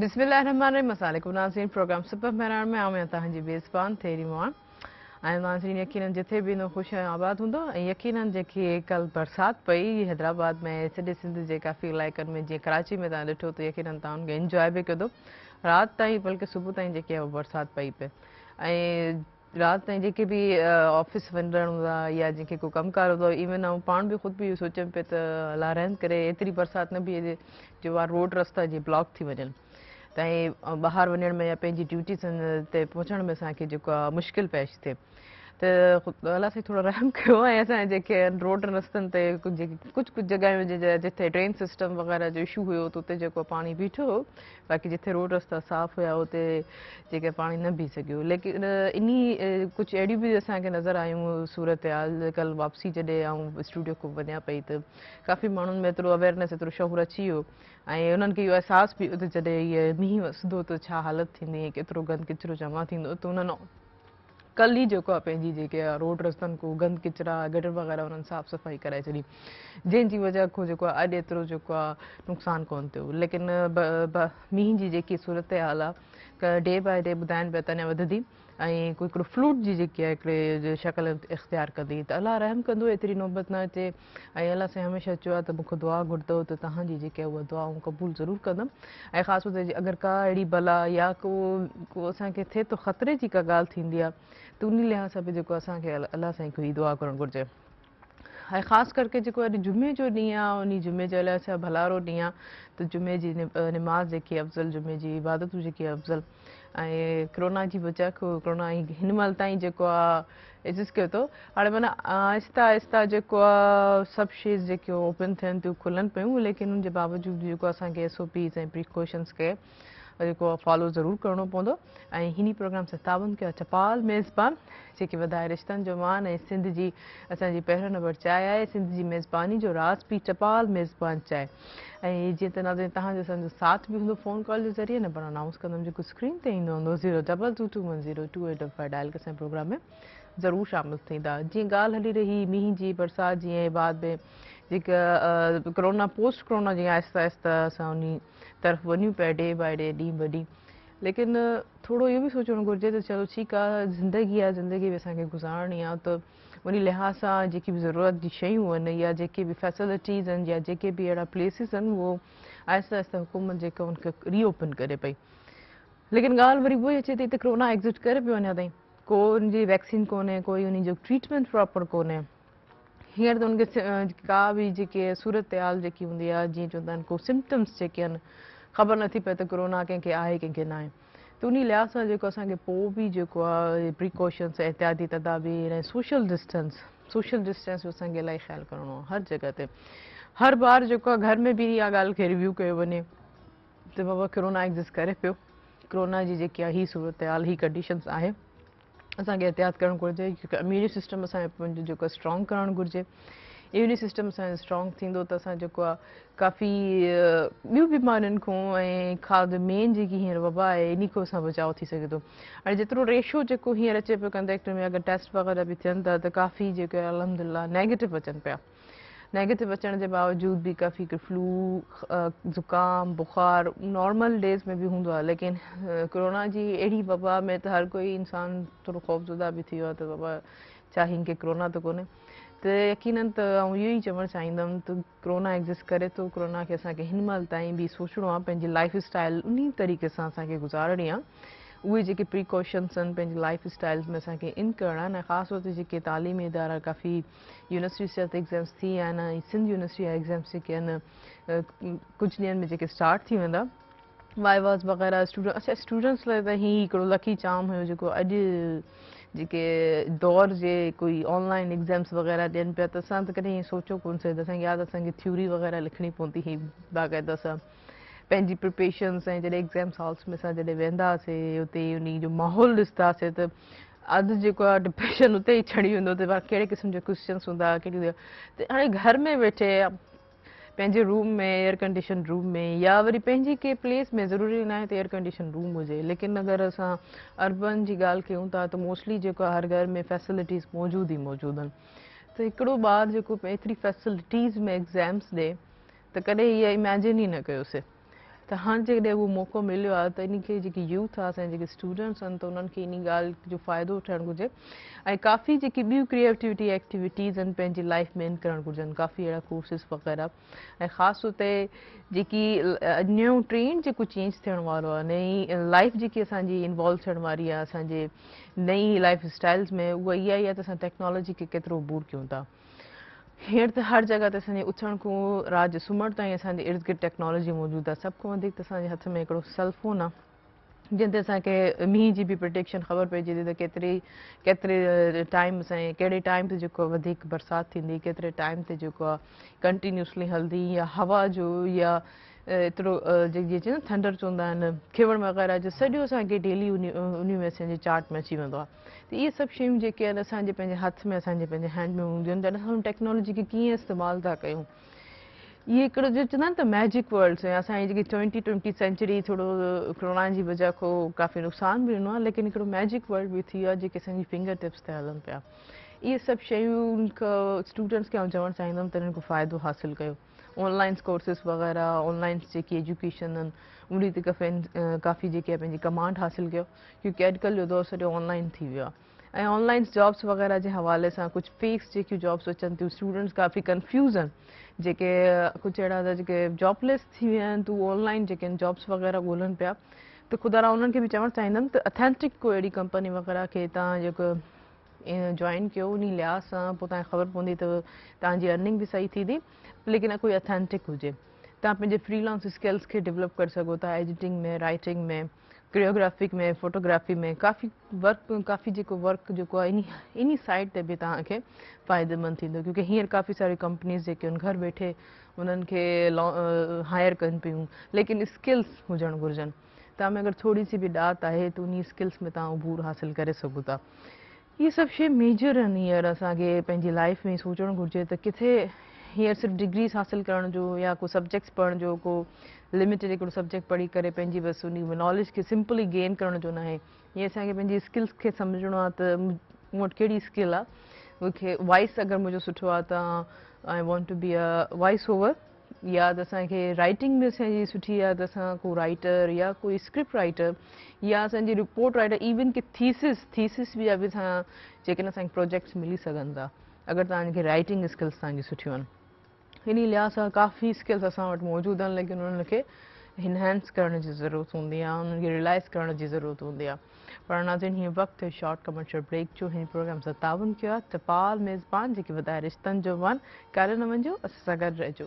बिस्मिल्लाम मसाले को नाजीन प्रोग्राम सुपर महरान में आऊं तव्हांजी मेज़बान थेरी मोहन नाज़रीन यकीन जिथे भी इन ख़ुशि ऐं आबाद हूंदो यकीन जी कल बरसात पई हैदराबाद में सजे सिंध के काफ़ी इलाक में जो कराची में तुम ॾिठो तो यकीन तव्हां हुनखे इंजॉय बि कयो राति ताईं बल्कि सुबह ताईं जेकी आहे उहा बरसाति पई पए ऐं राति ताईं जेके ऑफिस वन हूंदा या जंहिंखे को कमुकार हूंदो इवन ऐं पाण बि ख़ुदि बि इहो सोचियमि पिए त लाराइण करे एतिरी बरसाति न बीहे जो रोड रस्ता जो ब्लॉक थी वञनि ताईं ॿाहिरि वञण में या पंहिंजी ड्यूटी ते पहुचण में असांखे जेको आहे मुश्किल पेश थिए तो अला से थोड़ा रहम कयो रोड रस्तनि ते कुछ कुझु कुझु जॻहियुनि जे जिथे ट्रेन सिस्टम वग़ैरह जो इशू हुयो त उते जेको बीठो बाक़ी जिथे रोड रस्ता साफ़ हुआ उते जेके पाणी न बीह सघियो लेकिन इन्हीं कुछ अड़ी भी असांखे नज़र आयु सूरत हाल कल्ह वापसी जॾहिं आउं स्टूडियो खां वञा पई त तो काफ़ी माण्हुनि में एतिरो अवेयरनेस एतिरो शौर अची वो उन्होंने उन्हनि खे इहो अहसासु बि जॾहिं हीअ मींहुं वसंदो तो हालत थी केतिरो गंद किचिरो जमा थींदो त तो उन्हनि कल ही जो पेंजी जी जेके रोड रस्तन को गंद किचरा गटर वग़ैरह उन्हनि साफ़ सफ़ाई कराए छी जंहिंजी वजह को जो अज एत नुकसान को लेकिन मीह की जी सूरत हाल डे बाय डे ॿुधाइनि पे त और फ्लूट की जी जेकी आहे हिकिड़े शक्ल इख़्तियार कंदी त अलाह रहम कंदो एतरी नौबत न अचे अल्लाह से हमेशा चो चयो आहे दुआ घुर्द तो तव्हांजी जेकी दुआ क़बूल जरूर कदम ए खास तौर ते का अड़ी भला या को को असांखे थिए थो तो ख़तरे की का ॻाल्हि थींदी आहे त उन लिहाज़ सां बि जेको असांखे अलाह साईं दुआ करणु घुरिजे ऐं ख़ासि करे जेको अॼु जुमे जो ॾींहुं जुमे जो भलारो ॾींहुं तो जुमे की निमाज़ जेकी अफ़ज़ल जुमे की इबादत जेकी अफ़ज़ल ऐं कोरोना की वजह कोरोना हिन महिल ताईं जेको आहे एडजस्ट कयो हाँ हाणे माना आहिस्ता आहिस्ता जेको आहे सभु शयूं ओपन थन थियूं खुलनि पियूं लेकिन उनजे बावजूदि जेको असांखे एस ओ पीस ऐं फॉलो जरूर करिणो पवंदो ऐं प्रोग्राम सतावन कयो चपाल मेज़बान जेके वधाए रिश्तनि जो मान ऐं सिंध जी असांजी पहिरियों नंबर चाय है सिंध की मेज़बानी जो राज़ पी चपाल मेज़बान चाय ऐं जीअं त साथ बि हूंदो फ़ोन कॉल के ज़रिए नंबर अनाउंस कंदमि जेको स्क्रीन से ईंदो हूंदो zero double two two one zero two eight five dial असांजे प्रोग्राम में जरूर शामिल जी जीअं हली रही मीह जी बरसात जी बाद में जेका कोरोना पोस्ट कोरोना जीअं आहिस्ता आहिस्ता असां उन तरफ़ वञूं पिया डे बाए डे ॾींहुं ॿ ॾींहं लेकिन थोरो इहो बि सोचणु घुरिजे त चलो ठीकु आहे ज़िंदगी आहे ज़िंदगी बि असांखे गुज़ारणी आहे त उन लिहाज़ सां जेकी बि ज़रूरत जी शयूं आहिनि या जेके बि फैसिलिटीज़ आहिनि या जेके बि अहिड़ा प्लेसिस आहिनि उहे आहिस्ता आहिस्ता हुकूमत जेका उनखे रीओपन करे पई लेकिन ॻाल्हि वरी उहा ई अचे थी त कोरोना एक्ज़िट करे पियो अञा ताईं को उनजी वैक्सीन कोन्हे कोई उनजो ट्रीटमेंट कोन्हे हींअर त हुनखे का बि जेकी सूरत हाल जेकी हूंदी आहे जीअं चवंदा आहिनि को सिमटम्स जेके आहिनि ख़बर नथी पए त कोरोना कंहिंखे आहे कंहिंखे न आहे त उन लिहाज़ सां जेको असांखे पोइ बि जेको आहे प्रीकॉशन्स एहतियाती तदाबीर ऐं सोशल डिस्टेंस सोशल डिस्टेंस जो असांखे इलाही ख़्यालु करिणो आहे हर जॻह ते हर बार जेको आहे घर में बि इहा ॻाल्हि खे रिव्यू कयो वञे त बाबा कोरोना एग्ज़िस्ट करे पियो कोरोना जी हाल हीअ कंडीशन्स आहे असांखे एहतियात करणु घुरिजे इम्यूनी सिस्टम असांजो पंहिंजो जेको आहे स्ट्रॉंग करणु घुरिजे इम्यूनी सिस्टम असांजो स्ट्रॉंग थींदो त असां जेको आहे काफ़ी ॿियूं बीमारियुनि खां ऐं खाद मेन जेकी हींअर वबा आहे इन खां असां बचाव थी सघे थो हाणे जेतिरो रेशो जेको हींअर अचे पियो कनि में अगरि टेस्ट वग़ैरह बि थियनि था त काफ़ी जेके आहे अलमदिला नैगेटिव अचनि पिया नेगेटिव अचण जे बावजूद बि काफ़ी फ्लू ज़ुकाम बुखार नॉर्मल डेज़ में बि हूंदो आहे लेकिन कोरोना जी अहिड़ी वबा में त हर कोई इंसानु थोरो ख़ौफ़ज़ुदा बि थी वियो आहे त बाबा चाहियूं की कोरोना त कोन्हे त यकीन त आउं इहो ई चवणु चाहींदमि त कोरोना एग्ज़िस्ट करे थो कोरोना खे असांखे हिन महिल ताईं बि सोचणो आहे पंहिंजी लाइफ स्टाइल उन तरीक़े सां असांखे गुज़ारणी आहे उहे जेके लाइफ स्टाइल में असांखे इन करना आहिनि ऐं तौर से जेके तालीमी इदारा काफ़ी यूनिवर्सिटी जा एग्ज़ाम्स थी विया सिंध यूनिवर्सिटी एग्ज़ाम्स जेके आहिनि में स्टार्ट थी वेंदा वाइवास वग़ैरह स्टूडेंट अच्छा स्टूडेंट्स लाइ लकी चाम हुयो जेको अॼु जेके दौर जे कोई ऑनलाइन एग्ज़ाम्स वग़ैरह दियन पिया त असां त कॾहिं सोचियो कोन सघंदा असांखे थ्यूरी वग़ैरह लिखणी पवंदी हुई बाक़ाइदा सां पंहिंजी प्रिपेशन्स ऐं जॾहिं एक्ज़ाम्स हॉल्स में असां जॾहिं वेंदासीं हुते उन जो माहौल ॾिसंदासीं त अधु जेको आहे डिप्रेशन उते ई छॾी वेंदो त कहिड़े क़िस्म जा क्वेशन्स हूंदा कहिड़ी त हाणे घर में वेठे पंहिंजे रूम में एयर कंडीशन रूम में या वरी पंहिंजी कंहिं प्लेस में ज़रूरी न आहे त एयर कंडीशन रूम हुजे लेकिन अगरि असां अर्बन जी ॻाल्हि कयूं था त मोस्टली जेको आहे हर घर में फैसिलिटीज़ मौजूदु ई मौजूदु आहिनि त हिकिड़ो ॿारु जेको एतिरी फैसिलिटीज़ में एग्ज़ाम्स ॾिए त कॾहिं इहा इमेजिन ई न कयोसीं त हाणे जेकॾहिं उहो मौक़ो मिलियो आहे त इनखे जेकी यूथ आहे असांजे जेके स्टूडेंट्स आहिनि त उन्हनि खे इन ॻाल्हि जो फ़ाइदो वठणु घुरिजे ऐं काफ़ी जेकी ॿियूं क्रिएटिविटी एक्टिविटीज़ आहिनि पंहिंजी लाइफ में इन करणु घुरिजनि काफ़ी अहिड़ा कोर्सिस वग़ैरह ऐं ख़ासि तौर ते जेकी न्यू ट्रेंड जेको चेंज थियण वारो आहे नई लाइफ जेकी असांजी इनवॉल्व थियण वारी आहे असांजे नई लाइफ स्टाइल्स में उहा इहा ई आहे त असां टेक्नोलॉजी खे केतिरो बूर कयूं था हींअर तो हर जगह ते असांजे उथण खां राति जे इर्द गिर्द टेक्नोलॉजी मौजूद है सभु खां हथ में हिकिड़ो सेलफोन आहे जंहिं ते असांखे मींहं जी बि ख़बर पे तो केतरी केतरे टाइम से कड़े टाइम से जो बरसात वधीक बरसाति टाइम से जो कंटिन्यूसली हल्दी या हवा जो या एतिरो थंडर चवंदा खिवण वग़ैरह जो सॼो असें डेली उन उन में असांजे चार्ट में अची वेंदो तो ये सब शयूं जेके हथ में असें हैंड में हूंदियूं हम टेक्नोलॉजी के कें इस्तेमाल था क्यों ये हिकिड़ो जो चवन तो मैजिक वर्ल्ड्स है असि ट्वेंटी ट्वेंटी सेंचुरी थोड़ा कोरोना की वजह को काफ़ी नुक़सान भी दिनों लेकिन एक मैजिक वर्ल्ड भी थी वियो आहे जेके फिंगर टिप्स से हलन पिया ये सब शूडेंट्स के चवन खे तो इनको चाहींदमि हासिल कर ऑनलाइन कोर्सिस वग़ैरह ऑनलाइन जी एजुकेशन उमिरि ते काफ़ी काफ़ी जेके आहे कमांड हासिल किया क्योंकि अजकल जो दौर सॼो ऑनलाइन थी वियो ऑनलाइन जॉब्स वग़ैरह के हवाले से कुछ फेक्स जेकियूं जॉब्स अचन थी स्टूडेंट्स काफ़ी कंफ्यूज़ आहिनि जेके कुझु अहिड़ा जॉबलेस थी ऑनलाइन जॉब्स वग़ैरह ॻोल्हनि पिया त ख़ुदा उन्हनि खे बि चवणु चाहींदमि अथेंटिक को अड़ी कंपनी वग़ैरह के तव्हां जेको जॉइन कयो उन लिहाज़ से पोइ तव्हांखे ख़बर पवंदी त तो तव्हांजी अर्निंग बि सही थी लेकिन कोई अथेंटिक हुजे तव्हां फ्रीलांस स्किल्स के डेवलप कर सको था तो एडिटिंग में राइटिंग में कोरियोग्राफिक में फ़ोटोग्राफी में काफ़ी वर्क काफ़ी जो वर्क जो आहे इन इन साइड से भी तक तो फायदेमंद तो, क्योंकि हिंसर काफ़ी सारी कंपनीज़ जेके घर वेठे उन्हनि हायर कन पी लेकिन स्किल्स होजन घुर्जन तब में थोड़ी सी भी डात है तो उन स्किल्स में तुम उबूर हासिल करे ये सब इहे सभु शइ मेजर हिंसर असें लाइफ में सोचणु घुर्ज तो किथे हींअर सिर्फ डिग्रीज हासिल करण जो या को सब्जेक्ट्स पढ़ण जो को लिमिटेड एक सब्जेक्ट पढ़ी करे बस बसि उन नॉलेज के सिंपली गेन करण जो न ये अस स्किल्स के सम्झणो आहे स्किल आहे वॉइस अगर मुझे सुनो I want to be a voice over या तो असांखे राइटिंग में असांजी सुठी है त को राइटर या कोई स्क्रिप्ट राइटर या असि रिपोर्ट राइटर इवन की थीसिस थीसिस भी अभी जेकॾहिं प्रोजेक्ट्स मिली सघनि था अगरि राइटिंग स्किल्स तुम्हें सुठियूं इन लिहाज़ सां काफ़ी स्किल्स अस वटि मौजूदु लेकिन उन्होंने इनहेंस कर ज़रूरत हूंदी आहे रिलइज कर ज़रूरत हूंदी आहे पर नाज़िन हीअं वक़्तु शॉर्ट कमर्शियल ब्रेक जो हिन प्रोग्राम सां ताउन कयो तपाल मेज़बान जेके वधाए रिश्तनि जो वन कारे न वञिजो असां सां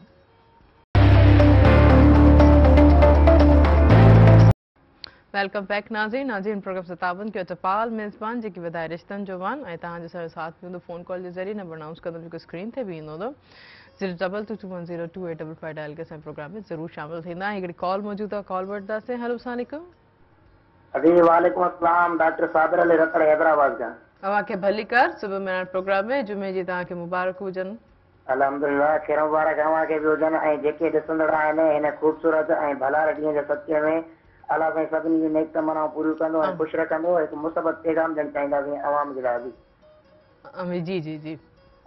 वेलकम बैक नाज़िन नाज़िन प्रोग्राम सतावन कयो तपाल मेज़बान जेकी वधाए रिश्तनि जो वन ऐं साथ साथ में फ़ोन कॉल के ज़रिए नंबर अनाउंस कंदो स्क्रीन से भी ईंदो हूंदो सिर्फ double two two one zero two eight double five dial के समय प्रोग्राम में ज़रूर शामिल थींदा हिकिड़ी कॉल मौजूदु आहे कॉल वठंदासीं हलो सलामकुम अभी वालेकुम अस्सलाम डॉक्टर साबिर अली रतड़ हैदराबाद जा अवांखे भली कर सुबह में प्रोग्राम में जुमे जी तव्हांखे मुबारक हो जन अलहमदुल्ला खैर मुबारक अव्हांखे बि हुजनि ऐं जेके ॾिसंदड़ आहिनि हिन ख़ूबसूरत ऐं भला ॾींहं जे सचे में अला साईं सभिनी जी नेक तमनाऊं पूरी कंदो ऐं हाँ। ख़ुशि रखंदो हिकु मुसबत पैगाम ॾियणु चाहींदासीं अवाम जी लाइ बि जी जी जी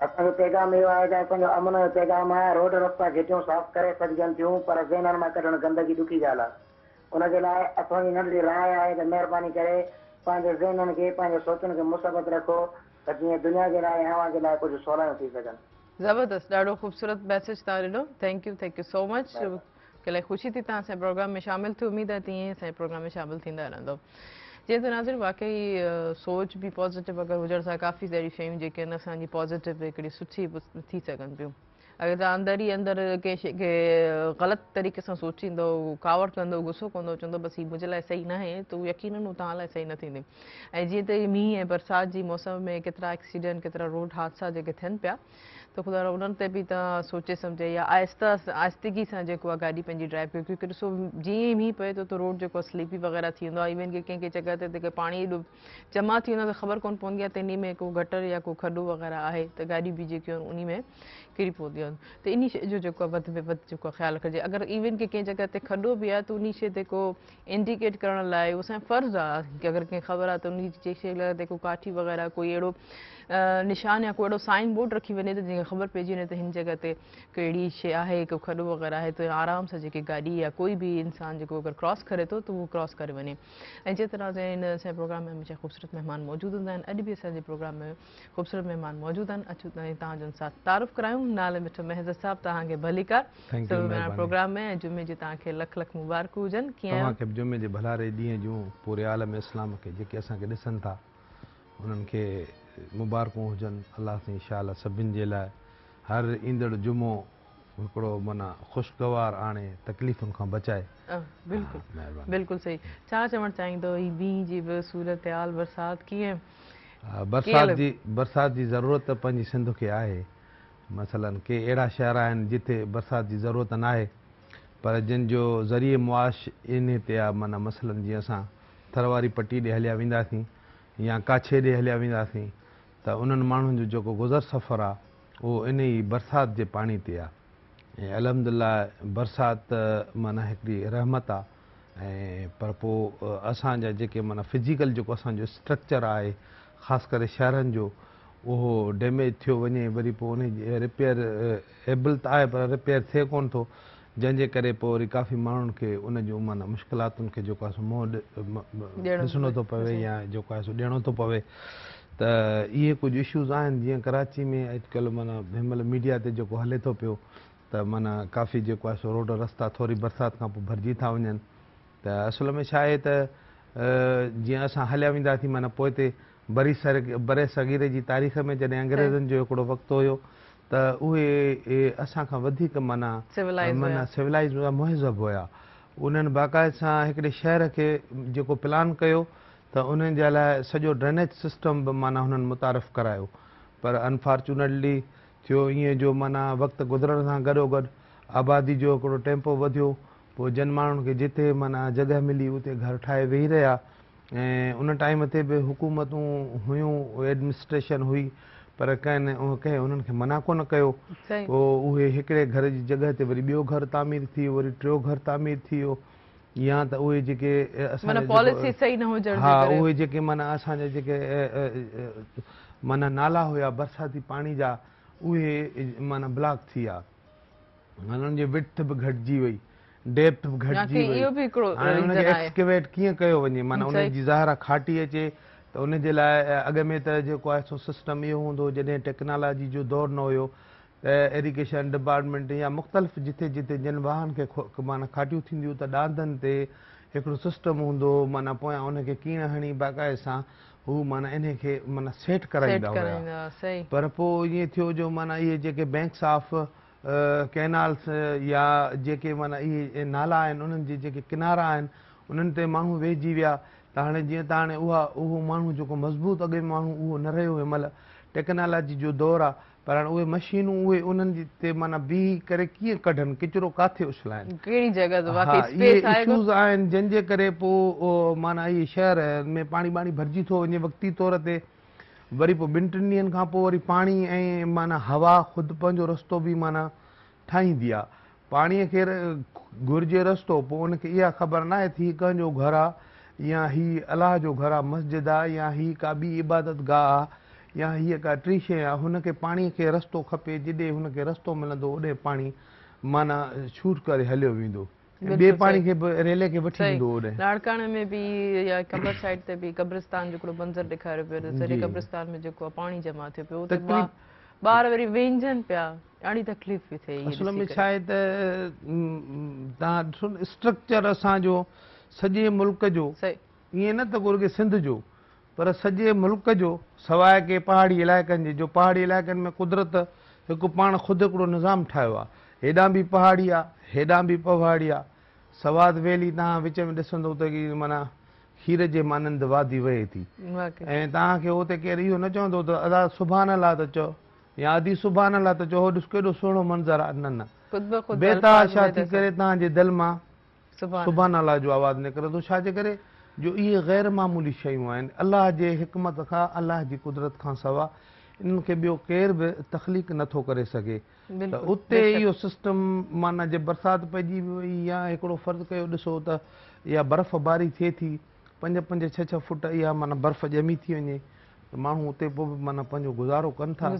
असांजो पैगाम यो आहे त अमन पैगाम आहे रोड रस्ता घिटियूं साफ़ करे सघजनि थियूं पर ज़हननि मां कढणु गंदगी दुखी ॻाल्हि आहे उनजे लाइ असांजी नंढड़ी राय आहे त तो महिरबानी करे पंहिंजे ज़हननि खे पंहिंजे सोचनि खे मुसबत रखो त जीअं दुनिया के लाइ आवां जे लाइ कुझु सवलायूं थी सघनि ज़बरदस्त ॾाढो ख़ूबसूरत मैसेज तव्हां ॾिनो thank you thank you so much के लाइ ख़ुशी थी तव्हां असांजे प्रोग्राम में शामिल थी उमेद आहे तीअं ई प्रोग्राम में शामिलु थींदा रहंदो जीअं त नाज़िर वाक़ई सोच बि पॉज़िटिव अगरि हुजण सां काफ़ी सारी शयूं जेके आहिनि असांजी पॉज़िटिव हिकिड़ी सुठी थी सघनि थियूं अगरि तव्हां अंदरि ई अंदरि कंहिंखे ग़लति तरीक़े सां सोचींदो कावड़ कंदो गुसो कंदो चवंदो बसि हीउ मुंहिंजे लाइ सही न आहे त उहो यकीननि हू तव्हां लाइ सही न थींदी ऐं जीअं त मींहुं ऐं बरसाति जी मौसम में केतिरा एक्सीडेंट केतिरा रोड हादिसा जेके थियनि पिया तो ख़ुदा उन भी सोचे समझे या आहिस्ता आहिस्तगी से गाड़ी आहे ड्राइव कर क्योंकि ॾिसो जी ई पे तो, रोड जो स्लीपी वग़ैरह इवन के कें जगह जॻह ते जेके जमा थी तो ख़बर को पवी आहे इन में को गटर या को खड़ो वग़ैरह है तो गाड़ी भी जो उन में किरी पवंदियूं तो इन शो जो में वधि जेको आहे इवन के कें जगह ते खड़ो भी तो त उन शइ को इंडिकेट कर फर्ज आ असांजो फ़र्ज़ु आहे ख़बर आ तो उन शइ को काठी वग़ैरह कोई अड़ो निशान या कहिड़ो साइन बोर्ड रखी वञे तो जैसे ख़बर पे तो त हिन जॻह ते कहिड़ी शइ आहे को वग़ैरह है तो आराम से जेके गाॾी या कोई भी इंसान जो अगर क्रॉस करे थो त उहो क्रॉस करे वञे ऐं तरह से हिन प्रोग्राम में हमेशा ख़ूबसूरत मेहमान मौजूद हूँ आहिनि भी बि असांजे प्रोग्राम में ख़ूबसूरत मेहमान मौजूद आहिनि अचो ताईं तव्हांजो साथ नाले मिठो महज साहब तव्हांखे भलीकार प्रोग्राम में जुमे की तक लख लख मुबारक हुजनि कीअं जुमे भलारे ॾींहं जूं पूरे आलम इस्लाम खे जेके असांखे था उन्हनि मुबारकूं हुजनि अलाह साईं शाल सभिनि जे लाइ हर ईंदड़ जुमो हिकिड़ो माना ख़ुशगवार आणे तकलीफ़ुनि खां बचाए बिल्कुलु बिल्कुलु सही छा चवणु चाहींदो बरसाति कीअं बरसाति जी बरसाति जी ज़रूरत पंहिंजी सिंध खे आहे मसलनि के अहिड़ा शहर आहिनि जिते बरसाति जी ज़रूरत न आहे पर जंहिंजो ज़रिए मुआश इन ते आहे माना मसलनि जीअं असां थरवारी पटी ॾे हलिया वेंदासीं या काछे ॾे हलिया वेंदासीं त उन्हनि माण्हुनि जो जेको गुज़र सफ़र आहे उहो इन ई बरसाति जे पाणी ते आहे ऐं अलमिला बरसाति माना हिकिड़ी रहमत आहे ऐं पर पोइ असांजा जेके माना फिज़िकल जेको असांजो स्ट्रक्चर आहे ख़ासि करे शहरनि जो उहो डैमेज थियो वञे वरी पोइ उनजी रिपेयर एबल त आहे पर रिपेयर थिए कोन थो जंहिंजे करे पोइ वरी काफ़ी माण्हुनि खे उन जूं माना मुश्किलातुनि खे जेको आहे सो मुंहुं ॾिसणो थो पवे या जेको आहे सो ॾियणो थो पवे त इहे कुझु इश्यूज़ आहिनि जीअं कराची में अॼुकल्ह माना हिन मीडिया से जो हले थो पियो त माना काफ़ी जो आहे सो रोड रस्ता थोड़ी बरसात का भरजी था वन त असुल में छा आहे त हलिया वी माना पोइ बरी सर बरे सगीरे जी तारीख़ में जॾहिं अंग्रेज़नि जो हिकिड़ो वक़्तु हुयो त माना माना सिविलाइज़ मुहज़ब हुया उन्होंने बाक़ाइदे सां शहर के जेको प्लान किया तो उन्हनि जे ड्रेनेज सिस्टम भी माना उन्होंने मुतारफ कराया पर अनफॉर्चुनेटली थियो ईअं जो माना वक्त गुज़रण सां गॾोगॾु आबादी जो हिकिड़ो टैम्पो वधियो जिन मान खे जिथे माना जॻह मिली उते घर ठाहे वेही रहिया उन टाइम से भी हुकूमतूं हुयूं एडमिनिस्ट्रेशन हुई पर कें कें उन मना को कयो पोइ घर की जगह ते वरी ॿियो घर तामीर थी वियो वरी घर तामीर थी वियो या त उहे जेके हा उहे जेके माना असांजा जेके माना नाला हुआ बरसाती पाणी जा उहे माना ब्लॉक थी विया माना उनजी विथ बि घटिजी वई डेप्थ बि घटिजीवेट कीअं कयो वञे माना उनजी ज़हरा खाटी अचे त उनजे लाइ अॻ में त जेको आहे सिस्टम इहो हूंदो जॾहिं टेक्नोलॉजी जो दौरु न हुयो एरिगेशन डिपार्टमेंट या मुख़्तलिफ़ जिथे जिथे जिन वाहन खे माना खाटियूं थींदियूं त ॾांदनि ते हिकिड़ो सिस्टम हूंदो माना पोयां उनखे कीअं हणी बाक़ाए सां हू माना इन खे माना सेट कराईंदा हुआ पर पोइ ईअं थियो जो माना इहे जेके बैंक्स ऑफ कैनाल्स या जेके माना इहे नाला आहिनि उन्हनि जे जेके किनारा आहिनि उन्हनि ते माण्हू वेहिजी विया त हाणे जीअं त हाणे उहा उहो माण्हू जेको मज़बूत अॻे माण्हू उहो न रहियो हिन महिल टेक्नोलॉजी जो दौरु आहे पर हाणे उहे मशीनूं उहे उन्हनि ते माना बीह करे कीअं कढनि किचिरो किथे उछलाइनि कहिड़ी जॻह हा इहे इशूज़ आहिनि जंहिंजे करे पोइ माना इहे शहर में पाणी वाणी भरिजी थो वञे वक़्ती तौर ते वरी पोइ ॿिनि टिनि ॾींहनि खां पोइ वरी पाणी ऐं माना हवा ख़ुदि पंहिंजो रस्तो बि माना ठाहींदी आहे पाणीअ खे घुरिजे रस्तो पोइ उनखे इहा ख़बर न आहे त हीअ कंहिंजो घरु आहे या हीउ अलाह जो घरु आहे मस्जिद आहे या हीअ का ॿी इबादत गाह आहे या हीअ का टी शइ आहे हुनखे पाणीअ खे रस्तो खपे जिॾे हुनखे रस्तो मिलंदो ओॾे पाणी माना छूट करे हलियो वेंदो ॾेखारियो पियो थियो पियो ॿार वरी वेंझनि पिया ॾाढी तकलीफ़ तव्हां ॾिसो न स्ट्रक्चर असांजो सॼे मुल्क जो ईअं न त घुरिजे सिंध जो पर सॼे मुल्क जो सवाइ के पहाड़ी इलाइक़नि जी जो पहाड़ी इलाइक़नि में कुदरत हिकु पाण ख़ुदि हिकिड़ो निज़ाम ठाहियो आहे हेॾां बि पहाड़ी आहे हेॾां बि पहाड़ी आहे सवाद वेली तव्हां विच में ॾिसंदो त की माना खीर जे मानंद वाधी वहे थी ऐं तव्हांखे हुते केरु इहो न चवंदो त अदा लाइ त चओ या अधी सुभाणे लाइ त चओ हो ॾिस केॾो सुहिणो मंज़र आहे न न बेताशा थी करे तव्हांजे दिलि मां सुभाणे लाइ जो आवाज़ु निकिरंदो छाजे करे जो इहे गैर मामूली शयूं आहिनि अलाह जे हिकमत खां अलाह जी कुदरत खां सवाइ इन्हनि खे ॿियो केर बि तखलीक नथो करे सघे त उते इहो सिस्टम माना जे बरसाति पइजी वई या हिकिड़ो फ़र्ज़ु कयो ॾिसो त इहा बर्फ़ बारी थिए थी पंज पंज छह छह फुट इहा माना बर्फ़ ॼमी थी वञे त माण्हू उते पोइ बि माना पंहिंजो गुज़ारो कनि था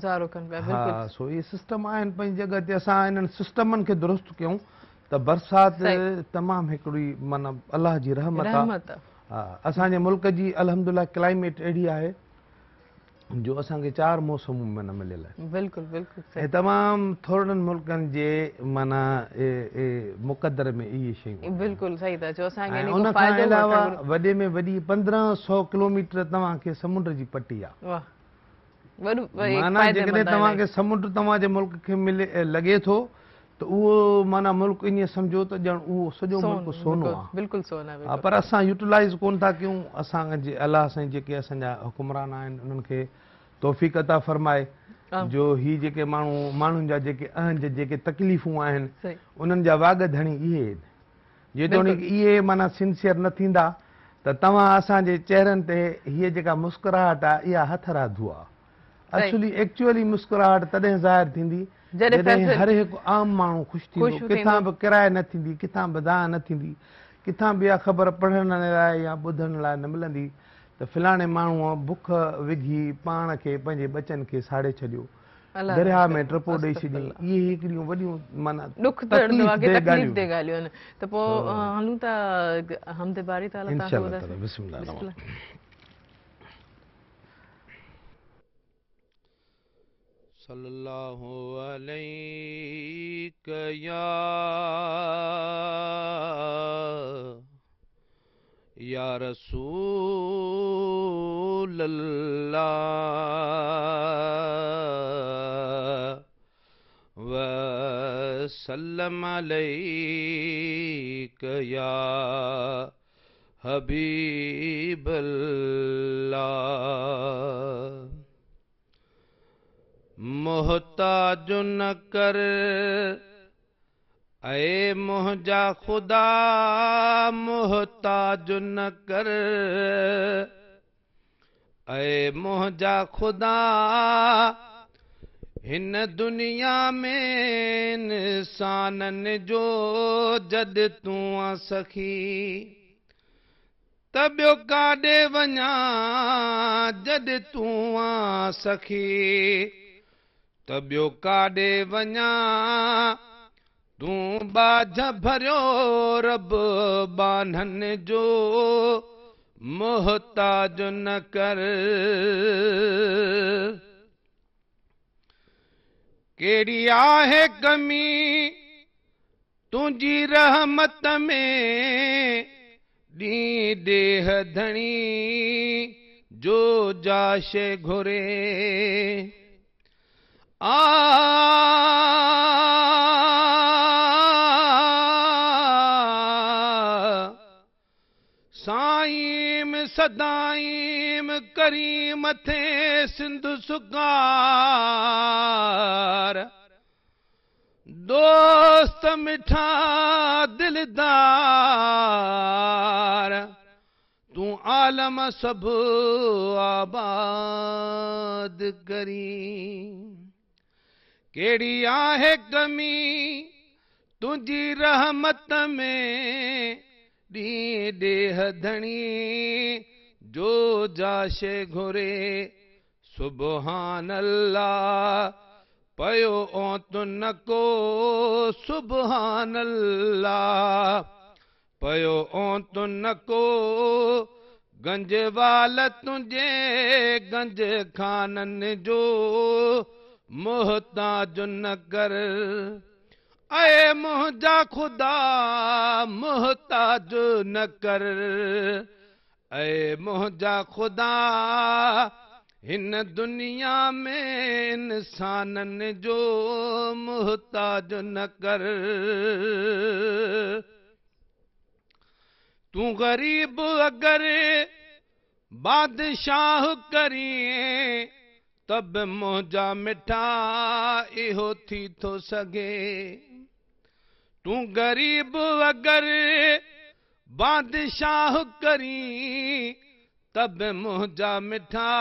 हा सो इहे सिस्टम आहिनि पंहिंजी जॻह ते असां इन्हनि सिस्टमनि खे दुरुस्त कयूं त बरसाति तमामु हिकिड़ी माना अलाह जी रहमत आहे असांजे मुल्क जी अलहमदुल्ला क्लाइमेट अहिड़ी आहे जो असांखे चार मौसम में न मिलियल आहे बिल्कुलु बिल्कुलु ऐं तमामु थोरनि मुल्कनि जे माना मुक़दर में इहे शयूं बिल्कुलु सही था चओ अलावा वॾे में वॾी पंद्रहं सौ किलोमीटर तव्हांखे समुंड जी पटी आहे माना जेकॾहिं तव्हांखे समुंड तव्हांजे मुल्क खे मिले लॻे थो त उहो माना मुल्क ईअं सम्झो त ॼण उहो सॼो मुल्क सोनो आहे बिल्कुलु सोनो आहे पर असां यूटिलाइज़ कोन था कयूं असांजे अलाह साईं जेके असांजा हुकुमरान आहिनि उन्हनि खे तौफ़ता फरमाए जो ही जेके माण्हू माण्हुनि जा जेके अहं जेके तकलीफ़ूं आहिनि उन्हनि जा वाघ धणी इहे आहिनि जेके इहे माना सिंसियर न थींदा त तव्हां असांजे चहिरनि ते हीअ जेका आहे इहा हथ राधु आहे असली एक्चुअली मुस्कुराहट तॾहिं ज़ाहिर थींदी किथां बि किराए न थींदी किथां बि दाह न थींदी किथां बि पढ़ण लाइ फिलाणे माण्हूअ बुख विघी पाण खे पंहिंजे बचनि खे साड़े छॾियो दरिया में टपो ॾेई वॾियूं माना सल्लल्लाहु अलैहि या या रसूल अल्लाह व सल्लम अलैक या हबीबल्लाह मोहताज न कर न मुंहिंजा ख़ुदा मोहताज न कर मुंहिंजा ख़ुदा हिन दुनिया में साननि जो जद तूं आ सखी त ॿियो काॾे वञा जॾहिं तूं आ सखी तब्यो काडे वन्या तू बाज भरियो रब बानन जो मोहताज न कर केड़ी आहे कमी तुझी रहमत में दी देह धनी जो जाशे घुरे साईम सदाईम करी मथे सिंधु सुगार दोस्त मिठा दिलदार तू आलम सब आबाद करी कहिड़ी आहे कमी तुंहिंजी रहमत में सुबानला पियो औतु न को सुबाना पयो औतु न को गंज वाल तुंहिंजे गंज खाननि जो मोहताज न करा ख़ुदा मोहताज न कर करा ख़ुदा हिन दुनिया में इंसाननि जो मोहताज न कर तूं ग़रीब अगरि बादशाह करी तब मोजा मिठा इहो थी थो सघे तू ग़रीब अगर बादशाह करी तब मोजा मिठा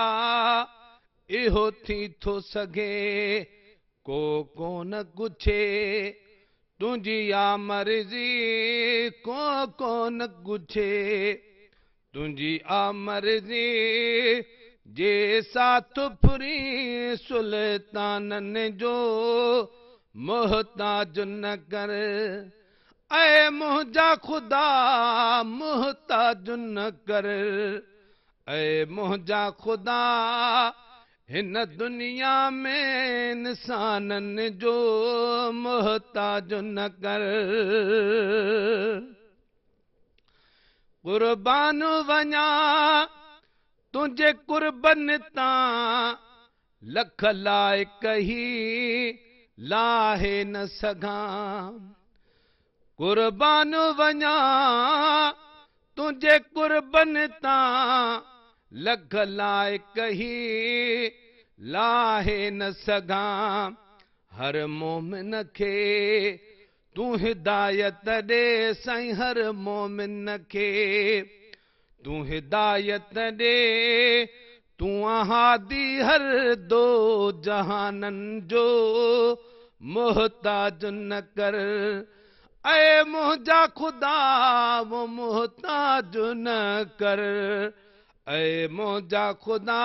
इहो थी थो सघे को कौन गुछे तुझी आ मर्ज़ी को कोन गुछे तुझी आ मर्ज़ी जे साथ फुरी सुलताननि जो मोहताज न कर ऐं मुंहिंजा ख़ुदा मोहताज न कर ऐं मुंहिंजा ख़ुदा हिन दुनिया में इंसाननि जो मोहताज न कर कुर्बान वञा तुझे कुर्बन तां लख लाए कही लाहे न सगा कुर्बान वना तुझे कुर्बन तां लख लाए कही लाहे न सगा हर मोमिन के तू हिदायत दे सही हर मोमिन के तू हिदायत ॾे तू आदि हर दो जहाननि जो मोहताज न कर ऐं मुंहिंजा ख़ुदा मोहताज न कर ऐं मुंहिंजा ख़ुदा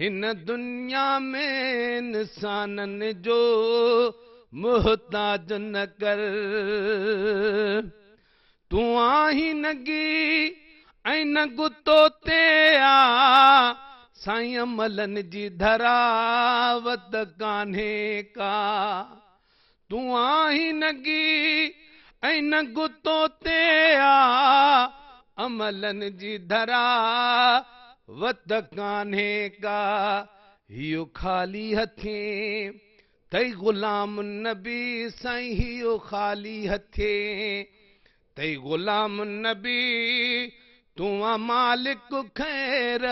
हिन दुनिया में इंसाननि जो मोहताज न कर तू आहीं नगी न गुतो ते आ साईं अमलनि जी धरावत कान्हे का तूं आई नगी ऐं न गुतो ते आ अमल जी धरा वत कान्हे का इहो खाली हथे तई ग़ुलाम नबी साईं इहो ख़ाली हथे तई ग़ुलाम नबी तूं मालिक खैर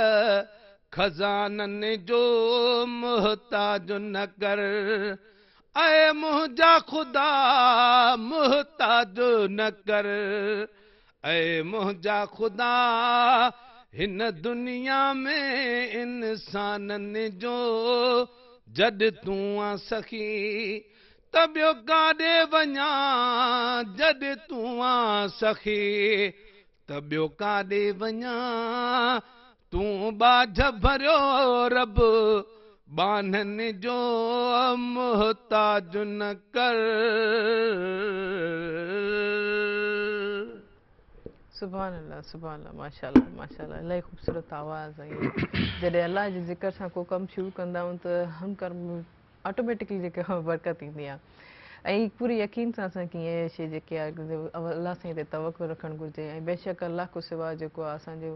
ख़ज़ाननि जो मुहताज न करा ख़ुदा न करा ख़ुदा हिन दुनिया में इंसाननि जो जॾहिं तूं सखी त ॿियो गाॾे वञा जॾहिं तूं सखी त ॿियो काॾे तू बाझ भरियो रब बानन जो मोहताज न कर सुभाणे अलाह सुभाणे माशा माशा इलाही ख़ूबसूरत आवाज़ आहे जॾहिं अल्लाह जे ज़िक्र सां को कम शुरू कंदा आहियूं त हुन कर्म ऑटोमेटिकली जेका बरकत ईंदी आहे ऐं पूरी यकीन सां असांखे इहा शइ जेकी आहे अलाह सां हिते तवक रखणु घुरिजे ऐं बेशक अलाह खां सवाइ जेको आहे असांजो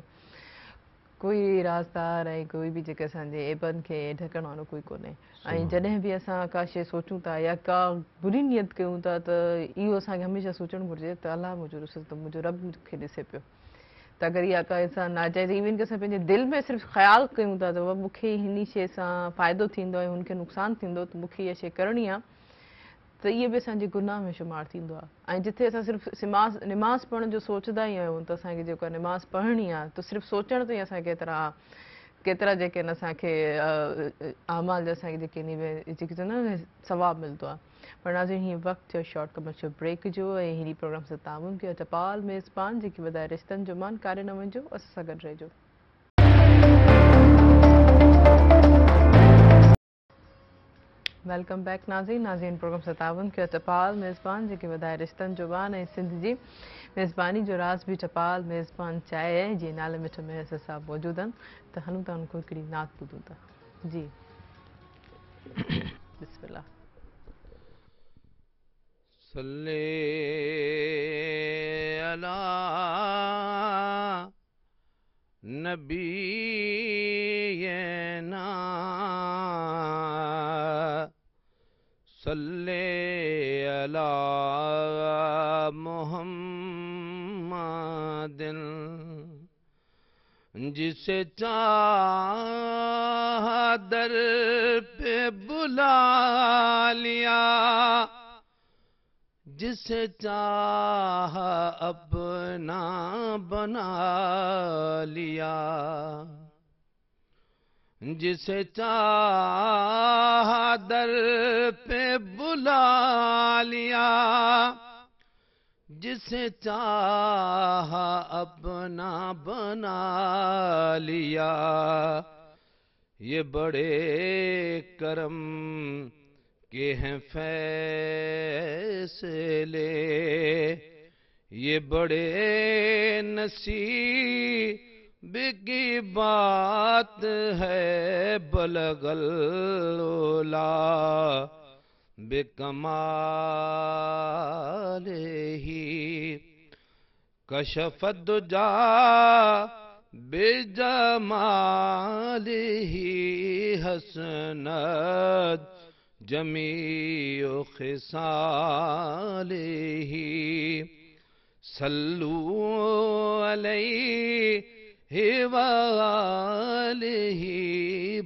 कोई राज़दार ऐं कोई बि जेके असांजे एबनि खे ढकण वारो कोई कोन्हे ऐं जॾहिं बि असां का शइ सोचूं था या का बुरी नियत कयूं था त इहो असांखे हमेशह सोचणु घुरिजे त अलाह मुंहिंजो रिसल त मुंहिंजो रब मूंखे ॾिसे पियो त अगरि इहा का असां नाजाइज़ इवन की असां पंहिंजे दिलि में सिर्फ़ु ख़्यालु कयूं था त मूंखे हिन शइ सां फ़ाइदो थींदो ऐं हुनखे नुक़सानु थींदो त मूंखे इहा शइ करणी आहे त इहे बि असांजे गुनाह में शुमारु थींदो आहे ऐं जिथे असां सिर्फ़ु निमाज़ पढ़ण जो सोचंदा ई आहियूं त असांखे जेको आहे निमाज़ पढ़णी आहे त सिर्फ़ु सोचण ते ई असां केतिरा केतिरा जेके आहिनि असांखे अमाल जा असांखे जेके आहिनि जेके चवंदा आहिनि सवाबु मिलंदो आहे पर हीअं वक़्तु थियो शॉर्ट कमट जो ब्रेक जो ऐं हिन प्रोग्राम सां कयो तामाल मेज़बान जेके वधाए रिश्तनि जो मान कारे न वञिजो असां सां गॾु रहिजो वेलकम बैक नाजी नाजीन प्रोग्राम सतावन के टपाल मेज़बान जी के वधाए रिश्तन जुबान है सिंध जी मेज़बानी जो राज़ भी टपाल मेज़बान चाय है जी नाले मिठ में साहब मौजूद हैं तो हलूं तो उनको कड़ी नात ॿुधूं था जी बिस्मिल्लाह सल्ले अला नबी से चा दर पे बुला लिया जिसे चाह अपना बना लिया जिसे चाह दर पे बुला लिया जिसे चाह अपना बना लिया ये बड़े करम के हैं फैसले ये बड़े नसीब की बात है बलगल ओला बिकमालेही कशफदुजा बेजमालेही हसनत जमीउ खिसालेही सल्लू अलैहि वालेही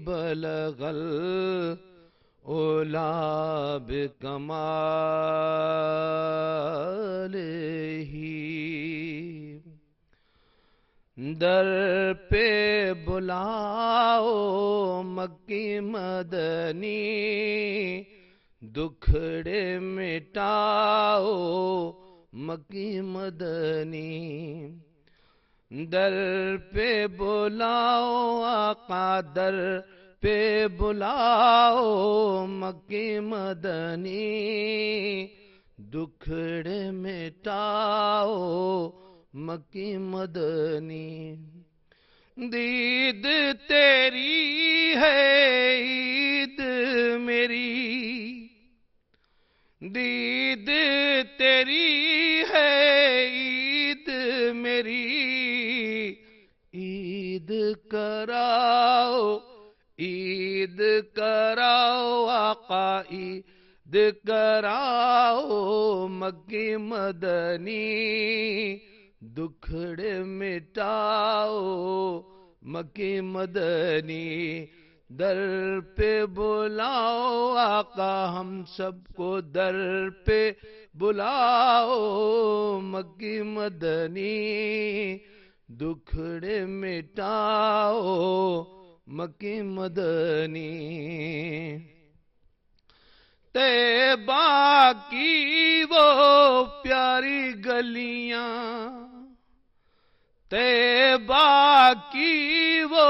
बलगल ओलाब कमाल ही दर पे बुलाओ मक्की मदनी दुखड़े मिटाओ मक्की मदनी दर पे बुलाओ आका दर पे बुलाओ मक्की मदनी दुखड़े मिटाओ मक्की मदनी दीद तेरी है ईद मेरी दीद तेरी है ईद मेरी ईद कराओ ईद कराओ आका ईद कराओ मक्की मदनी दुखड़ मिटाओ मक्की मदनी दर पे बुलाओ आका हम सबको दर पे बुलाओ मक्की मदनी दुखड़ मिटाओ मकी मदनी ते बाकी वो प्यारी गलियां ते बाकी वो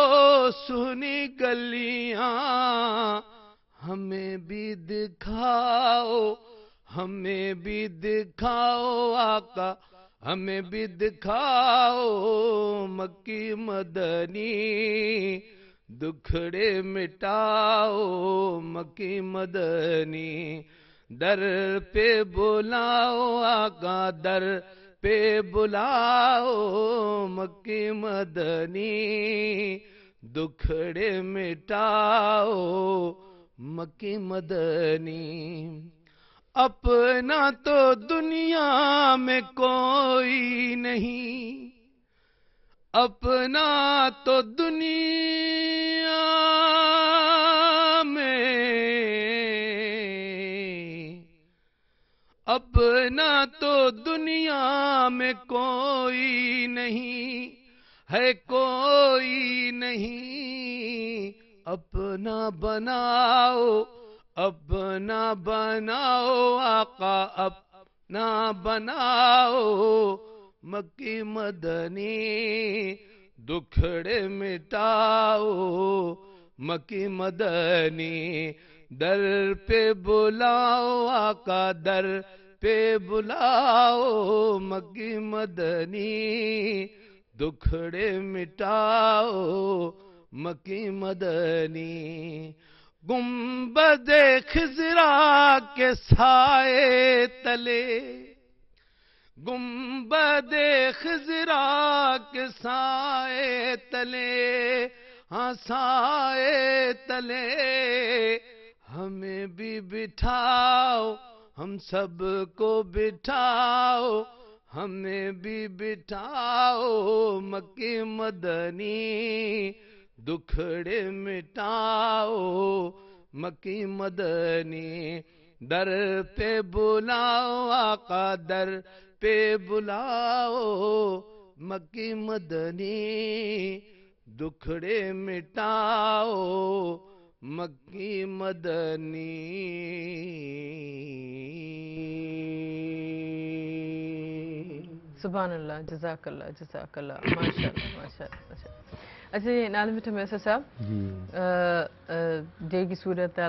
सुनी गलियां हमें भी दिखाओ हमें भी दिखाओ आका हमें भी दिखाओ मक्की मदनी दुखड़े मिटाओ मकी मदनी दर पे बुलाओ आका दर पे बुलाओ मकी मदनी दुखड़े मिटाओ मकी मदनी अपना तो दुनिया में कोई नहीं अपना तो दुनिया में अपना तो दुनिया में कोई नहीं है कोई नहीं अपना बनाओ अपना बनाओ आका अपना बनाओ मक्की मदनी दुखड़े मिटाओ मक्की मदनी दर पे बुलाओ आका दर पे बुलाओ मक्की मदनी दुखड़े मिटाओ मक्की मदनी गुम्बद खिजरा के साए तले गुम्बद खजरा के साए तले हसाए हाँ तले हमें भी बिठाओ हम सब को बिठाओ हमें भी बिठाओ मक्की मदनी दुखड़े मिटाओ मक्की मदनी दर पे बुलाओ आका दर जेकी सूरत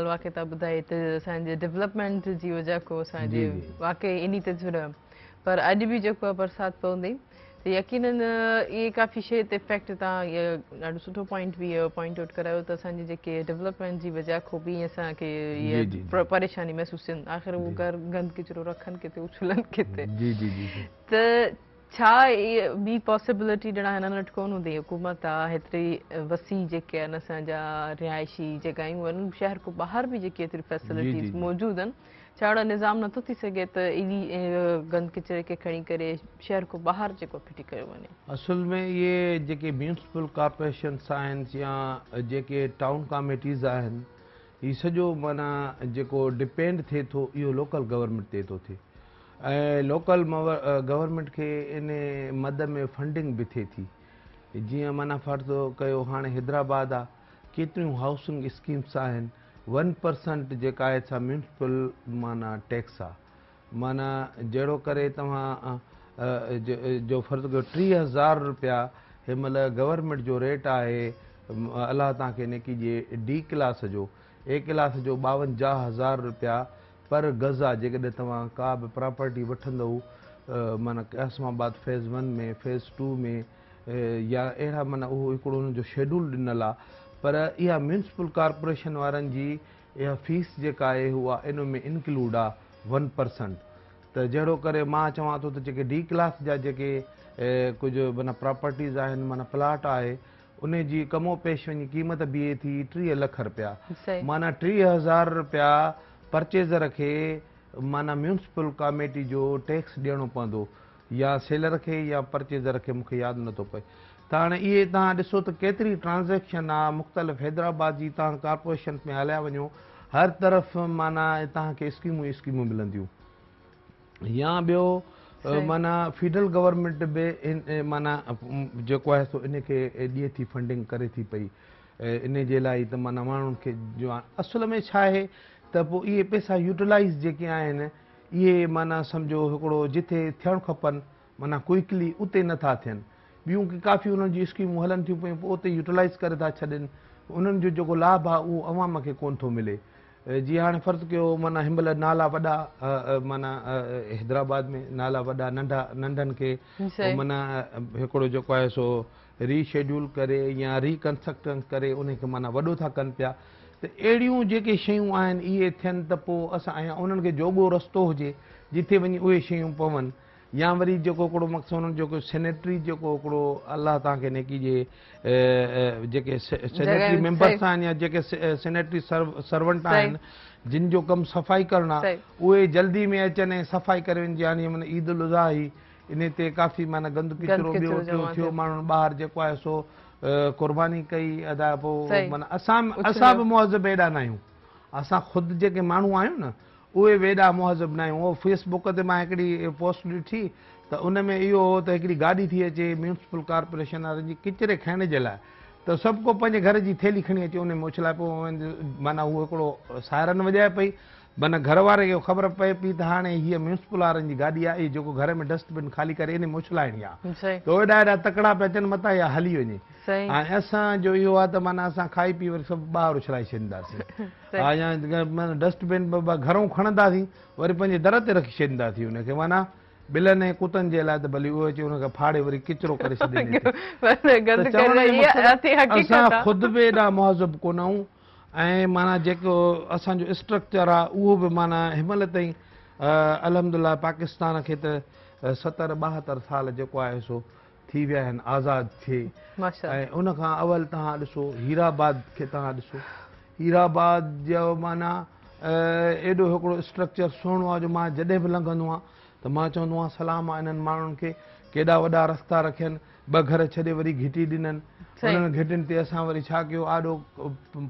वाक़ई तव्हां ॿुधाई त असांजे डेवलपमेंट وجہ वजह को असांजे वाकई इन ते पर अॼु बि जेको आहे बरसाति पवंदी त यकीननि इहे काफ़ी शइ ते इफेक्ट तव्हां इहो ॾाढो सुठो पॉइंट बि पॉइंट आउट करायो त असांजे जेके डेवलपमेंट जी वजह खां बि असांखे इहे परेशानी महसूसु थियनि आख़िर उहो घर गंद किचिरो रखनि किथे उछलनि किथे त छा इहे ॿी पॉसिबिलिटी ॼणा हिननि वटि कोन हूंदी हुकूमत आहे हेतिरी वसी जेके आहिनि असांजा रिहाइशी जेका आहियूं आहिनि शहर खां ॿाहिरि बि जेके एतिरी फैसिलिटीज़ मौजूदु आहिनि चाड़ा निज़ाम नथो तो थी सघे त एॾी गंद किचिरे खे खणी करे शहर खां ॿाहिरि जेको फिटी कयो वञे में ये जेके म्यूनिसिपल कॉर्पोरेशन्स या जेके टाउन कॉमेटीज़ आहिनि हीउ सॼो माना जो डिपेंड थे तो यो लोकल गवर्नमेंट से तो थे ऐं लोकल गवर्नमेंट के इन मद में फंडिंग भी थे थी जीअं माना फ़र्ज़ु हाँ हैदराबाद आहे केतिरियूं हाउसिंग स्कीम्स आहिनि वन परसेंट जेका आहे छा मुंसिपल माना टैक्स आहे माना जहिड़ो करे तव्हां जो फर्ज़ कयो टीह हज़ार रुपया हिन महिल गवर्मेंट जो रेट आहे अलाह तव्हांखे निकिजे डी क्लास जो ए क्लास जो ॿावंजाहु हज़ार रुपया पर गज़ा जेकॾहिं तव्हां का बि प्रॉपर्टी वठंदव माना असमाबाद फेस वन में फेज़ टू में या अहिड़ा माना उहो हिकिड़ो हुनजो शेड्यूल ॾिनल आहे पर इहा म्यूनसिपल कॉर्पोरेशन वारनि जी इहा फीस जेका आहे उहा इन में इंक्लूड आहे वन परसेंट त जहिड़ो करे मां चवां थो त जेके डी क्लास जा जेके कुझु माना प्रॉपर्टीज़ आहिनि माना प्लाट आहे उन जी कमो पेश वञी क़ीमत बीहे थी टीह लख रुपिया माना टीह हज़ार रुपिया परचेज़र खे माना म्यूनसिपल कमेटी जो टैक्स ॾियणो पवंदो या सेलर खे या परचेज़र खे मूंखे यादि नथो पए त हाणे इहे तव्हां ॾिसो त केतिरी ट्रांज़ेक्शन आहे मुख़्तलिफ़ हैदराबाद जी तव्हां कारपोरेशन में हलिया वञो हर तरफ़ माना तव्हांखे स्कीमूं स्कीमूं मिलंदियूं या ॿियो माना फीडरल गवर्नमेंट बि इन माना जेको आहे सो इनखे ॾिए थी फंडिंग करे थी पई इन जे लाइ त माना माण्हुनि खे जो आहे असुल में छा आहे त पोइ इहे पैसा यूटिलाइज़ जेके आहिनि इहे माना सम्झो हिकिड़ो जिथे थियणु खपनि माना क्विकली उते नथा थियनि ॿियूं काफ़ी उन्हनि जी स्कीमूं हलनि थियूं पियूं पोइ उते यूटिलाइज़ करे था छॾनि उन्हनि जो जेको लाभ आहे उहो अवाम खे कोन थो मिले जीअं हाणे फ़र्ज़ु कयो माना हिन नाला वॾा माना हैदराबाद में नाला वॾा नंढा नंढनि खे माना हिकिड़ो जेको आहे सो रीशेड्यूल करे या रीकंस्ट्रक्ट करे उनखे माना वॾो था कनि पिया त अहिड़ियूं जेके शयूं आहिनि इहे थियनि त पोइ असां उन्हनि खे जोॻो रस्तो हुजे जिथे वञी उहे शयूं पवनि या वरी जेको हिकिड़ो मक़सदु जेको सेनेटरी जेको हिकिड़ो अलाह तव्हांखे नेकी जे जेके सेनेटरी मेंबर्स आहिनि या जेके सेनेटरी सर्व सर्वंट आहिनि जिन जो कमु सफ़ाई करणु आहे उहे जल्दी में अचनि ऐं सफ़ाई करे यानी माना ईद उल उज़ा इन ते काफ़ी माना गंद गंदकीचर थियो माण्हुनि ॿाहिरि जेको आहे सो कुर्बानी कई अदा पोइ माना असां असां बि मुहज़ब एॾा न आहियूं असां ख़ुदि जेके माण्हू आहियूं न उहे वेॾा मुहज़ब न आहियूं उहो फेसबुक ते मां हिकिड़ी पोस्ट ॾिठी त उन में इहो हो त हिकिड़ी गाॾी थी अचे मुंसिपल कॉर्पोरेशन वारनि जी किचिरे खाइण जे लाइ त सभु को पंहिंजे घर जी थैली खणी अचे उन में उछलाए पियो माना उहो हिकिड़ो साइरनि वॼाए पई माना घर वारे खे ख़बर पए पई त हाणे हीअ मुंसिपल वारनि जी गाॾी आहे ई जेको घर में डस्टबिन खाली करे इन मुछलाइणी आहे तकिड़ा पिया अचनि मथां या हली वञे हाणे असांजो इहो आहे त माना असां खाई पी वरी सभु ॿार उछलाए छॾींदासीं डस्टबिन घरों खणंदासीं वरी पंहिंजे दर ते रखी छॾींदासीं हुनखे माना बिलनि ऐं कुतनि जे लाइ त भली उहो अची हुनखे फाड़े वरी किचरो करे छॾ असां ख़ुदि बि एॾा कोन ऐं माना जेको असांजो स्ट्रक्चर आहे उहो बि माना ताईं पाकिस्तान खे त सतरि ॿाहतरि साल जेको आहे सो थी विया आहिनि आज़ादु थिए ऐं उनखां अवल तव्हां ॾिसो हीराबाद खे तव्हां ॾिसो हीराबाद जो माना एॾो हिकिड़ो स्ट्रक्चर सुहिणो आहे जो मां जॾहिं बि लंघंदो आहियां त मां चवंदो आहियां सलाम आहे इन्हनि माण्हुनि खे केॾा वॾा रस्ता रखियनि ॿ घर छॾे वरी घिटी ॾिननि उन्हनि ते असां वरी छा कयो आॾो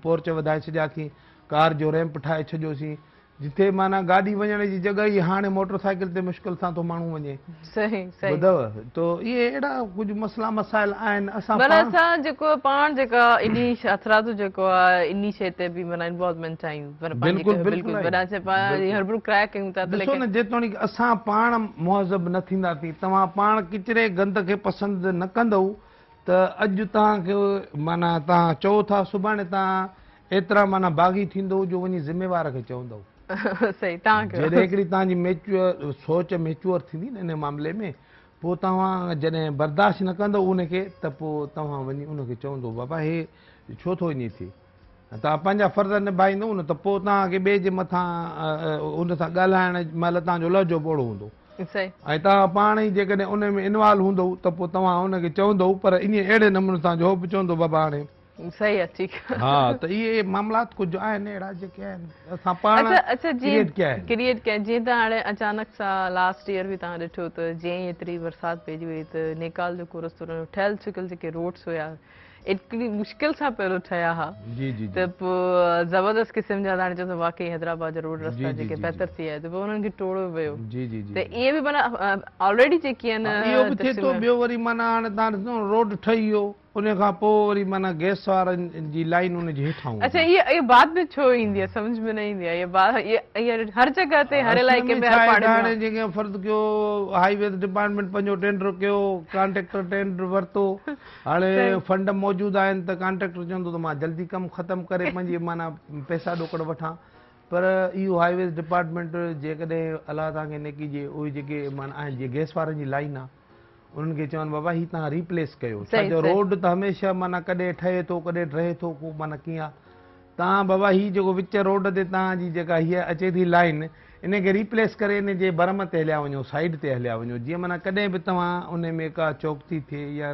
पोर्च वधाए छॾियासीं कार जो रैम्प ठाहे छॾियोसीं जिथे माना गाॾी वञण जी जॻह ई हाणे मोटर साइकिल ते मुश्किल सां थो माण्हू वञे इहे अहिड़ा कुझु मसला मसाइल आहिनि असां जेतोणीक असां पाण मुहज़ब न थींदासीं तव्हां पाण किचिरे गंद खे पसंदि न कंदव त अॼु तव्हांखे माना तव्हां चओ था सुभाणे तव्हां एतिरा माना बाग़ी थींदो जो वञी ज़िमेवार खे चवंदव सही तव्हांखे हिकिड़ी तव्हांजी मेच्योर सोच मेच्योर थींदी न इन मामले में पोइ तव्हां जॾहिं बर्दाश्त न कंदव उनखे त पोइ तव्हां वञी उनखे चवंदो बाबा हे छो थो वञी थिए तव्हां पंहिंजा फर्ज़ निभाईंदव न त पोइ तव्हांखे ॿिए जे मथां उन सां ॻाल्हाइण महिल तव्हांजो लहजो बोड़ो हूंदो सही तव्हां पाण ई जेकॾहिं त पोइ तव्हांखे चवंदव पर सही अची मामलात कुझु आहिनि जीअं त हाणे अचानक सां लास्ट ईयर बि तव्हां ॾिठो त जीअं एतिरी बरसाति पइजी वई त नेकाल जेको रस्तो ठहियलु सुकियल जेके रोड्स हुया मुश्किल सां पहिरियों ठहिया हुआ त पोइ ज़बरदस्त क़िस्म जा हाणे चवंदा वाक़ई हैदराबाद जा रोड रस्ता जेके बहितर थी विया त पोइ हुननि खे टोड़ो वियो त इहे बि माना ऑलरेडी जेकी आहे न उन खां पोइ वरी माना गैस वारनि जी लाइन उनजे हेठां सम्झ में न ईंदी आहे हाईवे डिपार्टमेंट पंहिंजो टेंडर कयो कॉन्ट्रेक्टर टेंडर वरितो हाणे फंड मौजूदु आहिनि त कॉन्ट्रेक्टर चवंदो त मां जल्दी कमु ख़तमु करे पंहिंजे माना पैसा ॾोकड़ वठां पर इहो हाईवेज़ डिपार्टमेंट जेकॾहिं अलाह तव्हांखे निकिजे उहे जेके माना आहिनि जीअं गैस वारनि जी लाइन आहे उन्हनि चवन चवनि बाबा हीउ तव्हां रिप्लेस कयो छो रोड त हमेशा माना कॾहिं ठहे तो कॾहिं रहे तो को माना कीअं आहे तव्हां बाबा हीउ जेको विच रोड ते तव्हांजी जेका हीअ अचे थी लाइन इनखे रिप्लेस करे इन जे भरम ते हलिया वञो साइड ते हल्या वञो जीअं माना कॾहिं भी तव्हां उन में का चौकती थे या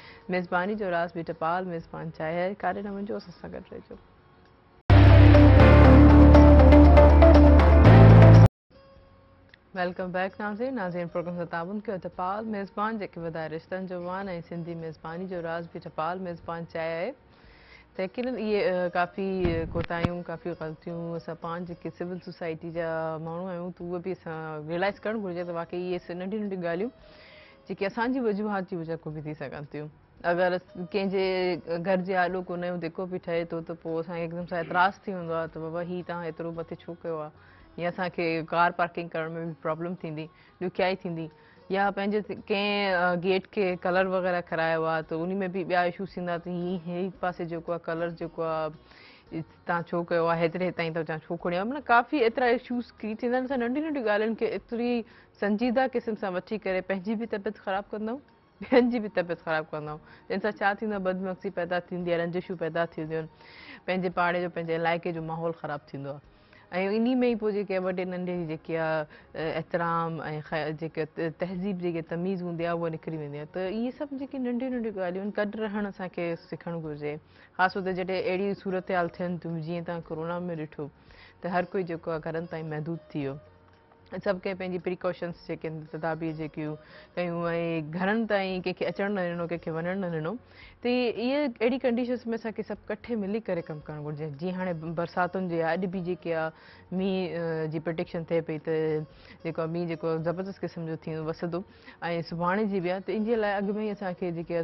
मेज़बानी जो रास बि टपाल मेज़बान चाहे कारे नमन जो सस्ता कर रहे जो वेलकम बैक नाज़रीन नाज़रीन प्रोग्राम सां ताबुन कयो टपाल मेज़बान जेके वधाए रिश्तनि जवान वान सिंधी मेज़बानी जो रास बि टपाल मेज़बान चाहे आहे त यकीन काफ़ी कोतायूं काफ़ी गलतियों असां पाण जेके सिविल सोसाइटी जा माण्हू आहियूं तो उहे भी असां रियलाइज़ करणु घुरिजे त वाकई ये नंढियूं नंढियूं गाली जी असि वजूहत की वजह को भी थी सकन थी अगरि कंहिंजे घर जे आॾो कोन जेको बि ठहे थो त पोइ असांखे हिकदमि सां एतिराज़ु थी वेंदो आहे त बाबा हीउ तव्हां हेतिरो मथे छो कयो आहे या असांखे कार पार्किंग करण में बि प्रॉब्लम थींदी ॿुख्याई थींदी या पंहिंजे कंहिं गेट खे कलर वग़ैरह करायो आहे त उन में बि ॿिया इशूस थींदा त हीअ पासे जेको आहे कलर जेको आहे तव्हां छो कयो आहे हेतिरे ताईं तव्हां छो आहे माना काफ़ी एतिरा इशूस क्री थींदा आहिनि असां नंढी नंढी ॻाल्हियुनि खे एतिरी संजीदा क़िस्म सां वठी करे पंहिंजी बि तबियत ख़राबु ॿियनि जी बि तबियत ख़राबु कंदाऊं जंहिं सां छा थींदो आहे बदमक्शी पैदा थींदी आहे रंजिशूं पैदा थींदियूं आहिनि पंहिंजे पाड़े जो पंहिंजे इलाइक़े जो माहौल ख़राबु थींदो आहे ऐं इन में ई पोइ जेके आहे वॾे जी जेकी आहे एतिराम ऐं जेके तहज़ीब जेकी तमीज़ हूंदी आहे उहा निकिरी वेंदी आहे त इहे सभु जेके नंढियूं नंढियूं ॻाल्हियूं आहिनि गॾु रहणु असांखे सिखणु घुरिजे ख़ासि तौर ते जॾहिं अहिड़ी सूरत हाल थियनि थियूं जीअं तव्हां कोरोना में ॾिठो त हर कोई जेको आहे घरनि ताईं महदूदु थी सभु कंहिं पंहिंजी प्रिकॉशन्स जेके आहिनि तदाबी जेकियूं कयूं ऐं घरनि ताईं कंहिंखे अचणु न ॾिनो कंहिंखे वञणु न ॾिनो त इहे अहिड़ी कंडीशन्स में असांखे सभु कठे मिली करे कमु करणु घुरिजे जीअं हाणे बरसातुनि जी आहे अॼु बि जेकी आहे जी प्रोटेक्शन थिए पई त जेको आहे मींहुं जेको ज़बरदस्त क़िस्म जो थींदो वसंदो ऐं सुभाणे जी बि आहे त लाइ अॻु में ई असांखे जेके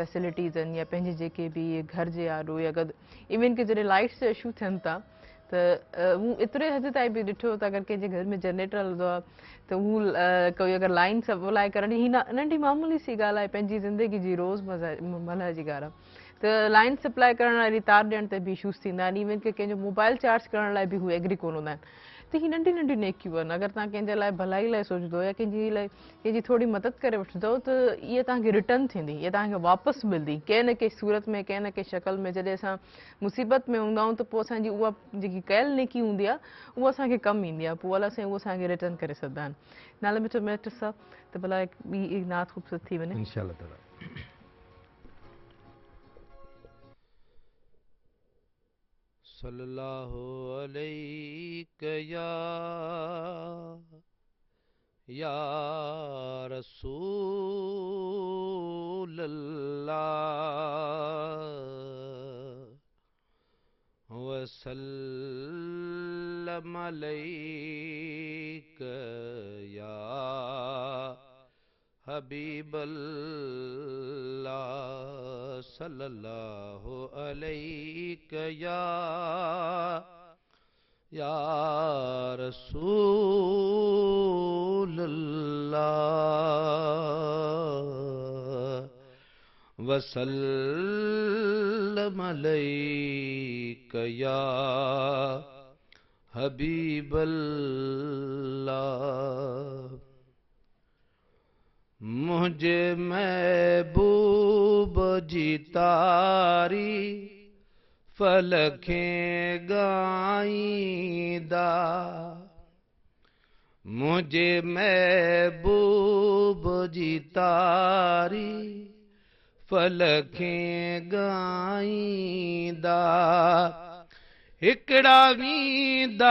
फैसिलिटीज़ आहिनि या पंहिंजे जेके बि घर जे आरो या इवन की जॾहिं लाइट्स इशू थियनि था त मूं एतिरे हदि ताईं बि ॾिठो त अगरि कंहिंजे घर में जनरेटर हलंदो आहे त हू कोई अगरि लाइन सप्लाई करण ही नंढी मामूली सी ॻाल्हि आहे पंहिंजी ज़िंदगी जी रोज़ मज़ा मल्ह जी ॻाल्हि आहे त लाइन सप्लाई करण वारी तार ॾियण ते बि इशूस थींदा आहिनि इवन की कंहिंजो मोबाइल चार्ज करण लाइ बि हू एग्री कोन हूंदा आहिनि उते ई नंढी नंढी नेकियूं आहिनि अगरि तव्हां कंहिंजे लाइ भलाई लाइ सोचंदो या कंहिंजी लाइ कंहिंजी थोरी मदद करे वठंदो त इहा तव्हांखे रिटर्न थींदी इहा तव्हांखे वापसि मिलंदी कंहिं न कंहिं सूरत में कंहिं न कंहिं शक्ल में जॾहिं असां मुसीबत में हूंदा आहियूं त पोइ असांजी उहा जेकी कयल नेकी हूंदी आहे उहा असांखे कमु ईंदी आहे पोइ अलाए साईं उहो असांखे रिटर्न करे सघंदा आहिनि नाले में चयो मैट साहिबु त भला ॿी नात ख़ूबसूरत थी वञे सल्लल्लाहु अलैहि या या रसूल अल्लाह वसल्लम अलैक या हबीबल्ला सल्लल्लाहु अलैक या या रसूलल्लाह वसल्लम अलैक या हबीबल्ला मैबूब जी तारी फल खे गाईंदा मुंहिंज मैबू जी तारी फल खे गाईंदा हिकिड़ा वीदा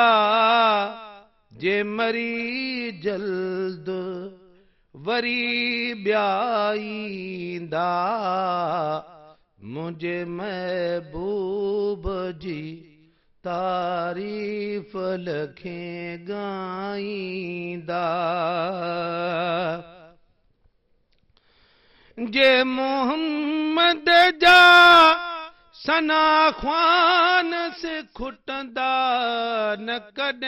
जे मरी जल्द वरी ॿियाईंदा मुंहिंजे महबूब जी तारीफ़ लखे गाईंदा ॻाईंदा जे मोहम जा से खुटंदा न कॾहिं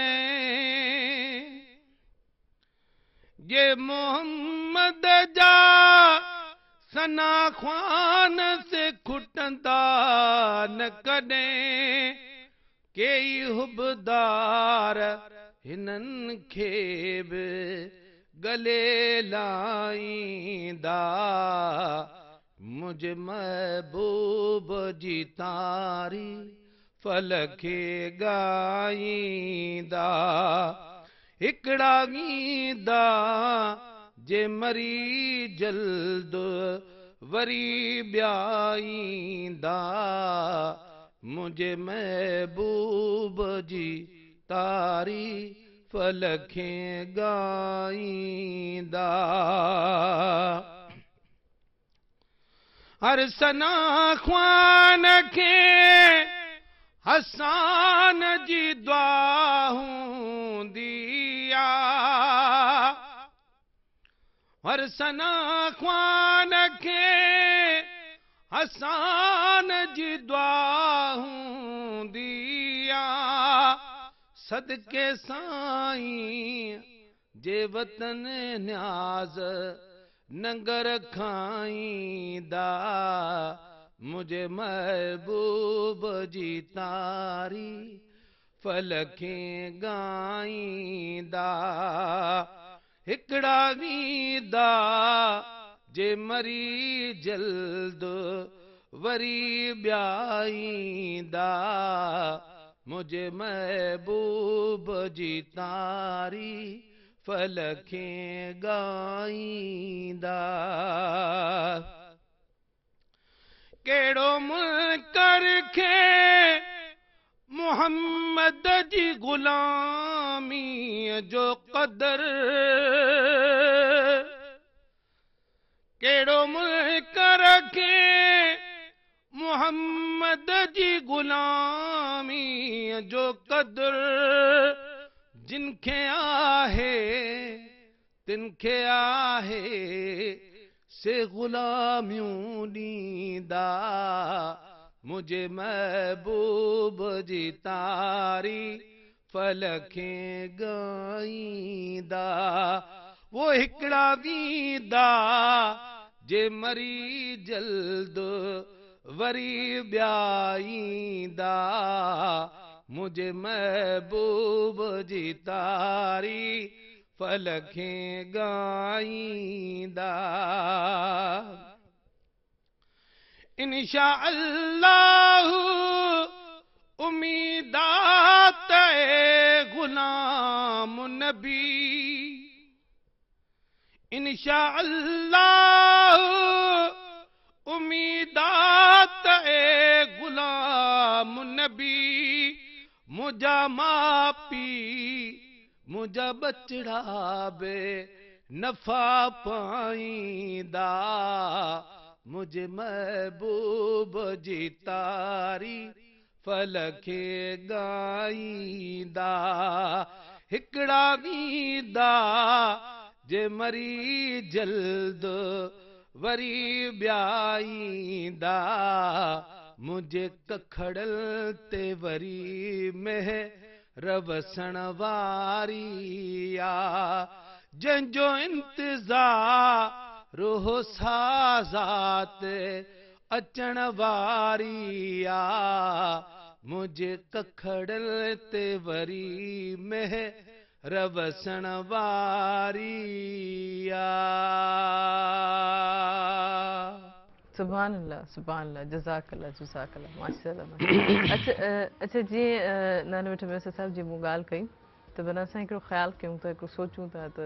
جے محمد جا سنا خوان سے کھٹندا نہ کدے کئی حبدار ہنن کھیب گلے دا مجھ محبوب جی تاری فلک دا हिकिड़ा ॻींदा जे मरी जल्द वरी ॿियाईंदा मुंहिंजे महबूब जी तारी फल खे ॻाईंदा हर सना ख्वान खे हसान जी दुआ हूं पर सना ख्वान खे आसान जी दुआ दिया सदके साईं जे वतन न्याज़ नगर खाईंदा मुझे महबूब जी तारी फल खे गाईंदा हिकिड़ा वेंदा जल्द वरी ॿिया मुंहिंजे महबूब जी तारी फल खे ॻाईंदा कहिड़ो मोहम्मद जी गुलामी जो कदर कहिड़ो मुल्क रखे मोहम्मद जी गुलामी जो कदर जिनखे आहे तिनखे आहे से ग़ुलामियूं ॾींदा मुझे महबूब जी तारी फल खे गाईंदा वो हिकड़ा ॾींदा जे मरी जल्द वरी ब्याईंदा मुझे महबूब जी तारी फल खे ॻाईंदा इनशा अल्लाह ते गुलाम नबी इनशा अल्लाह उम्मीदात गुलाम नबी मुझा मापी मुझा बचड़ा बे नफा पाईंदा तारी फाईंदा हिकिड़ा ॾींदा जे मुंहिंजे कखड़ ते वरी रसण वारी आ جو انتظار रोह साज़ात अचण वारिया मुझे कखड़ल ते वरी में रवसण वारिया सुभान अल्लाह सुभान अल्लाह जज़ाक अल्लाह जज़ाक अल्लाह माशाल्लाह अच्छा अच्छा जी नानो मिठो मिर्सा साहब जी मुगाल कई तो बना सा हिकिड़ो ख्याल क्यों तो हिकिड़ो सोचूं था तो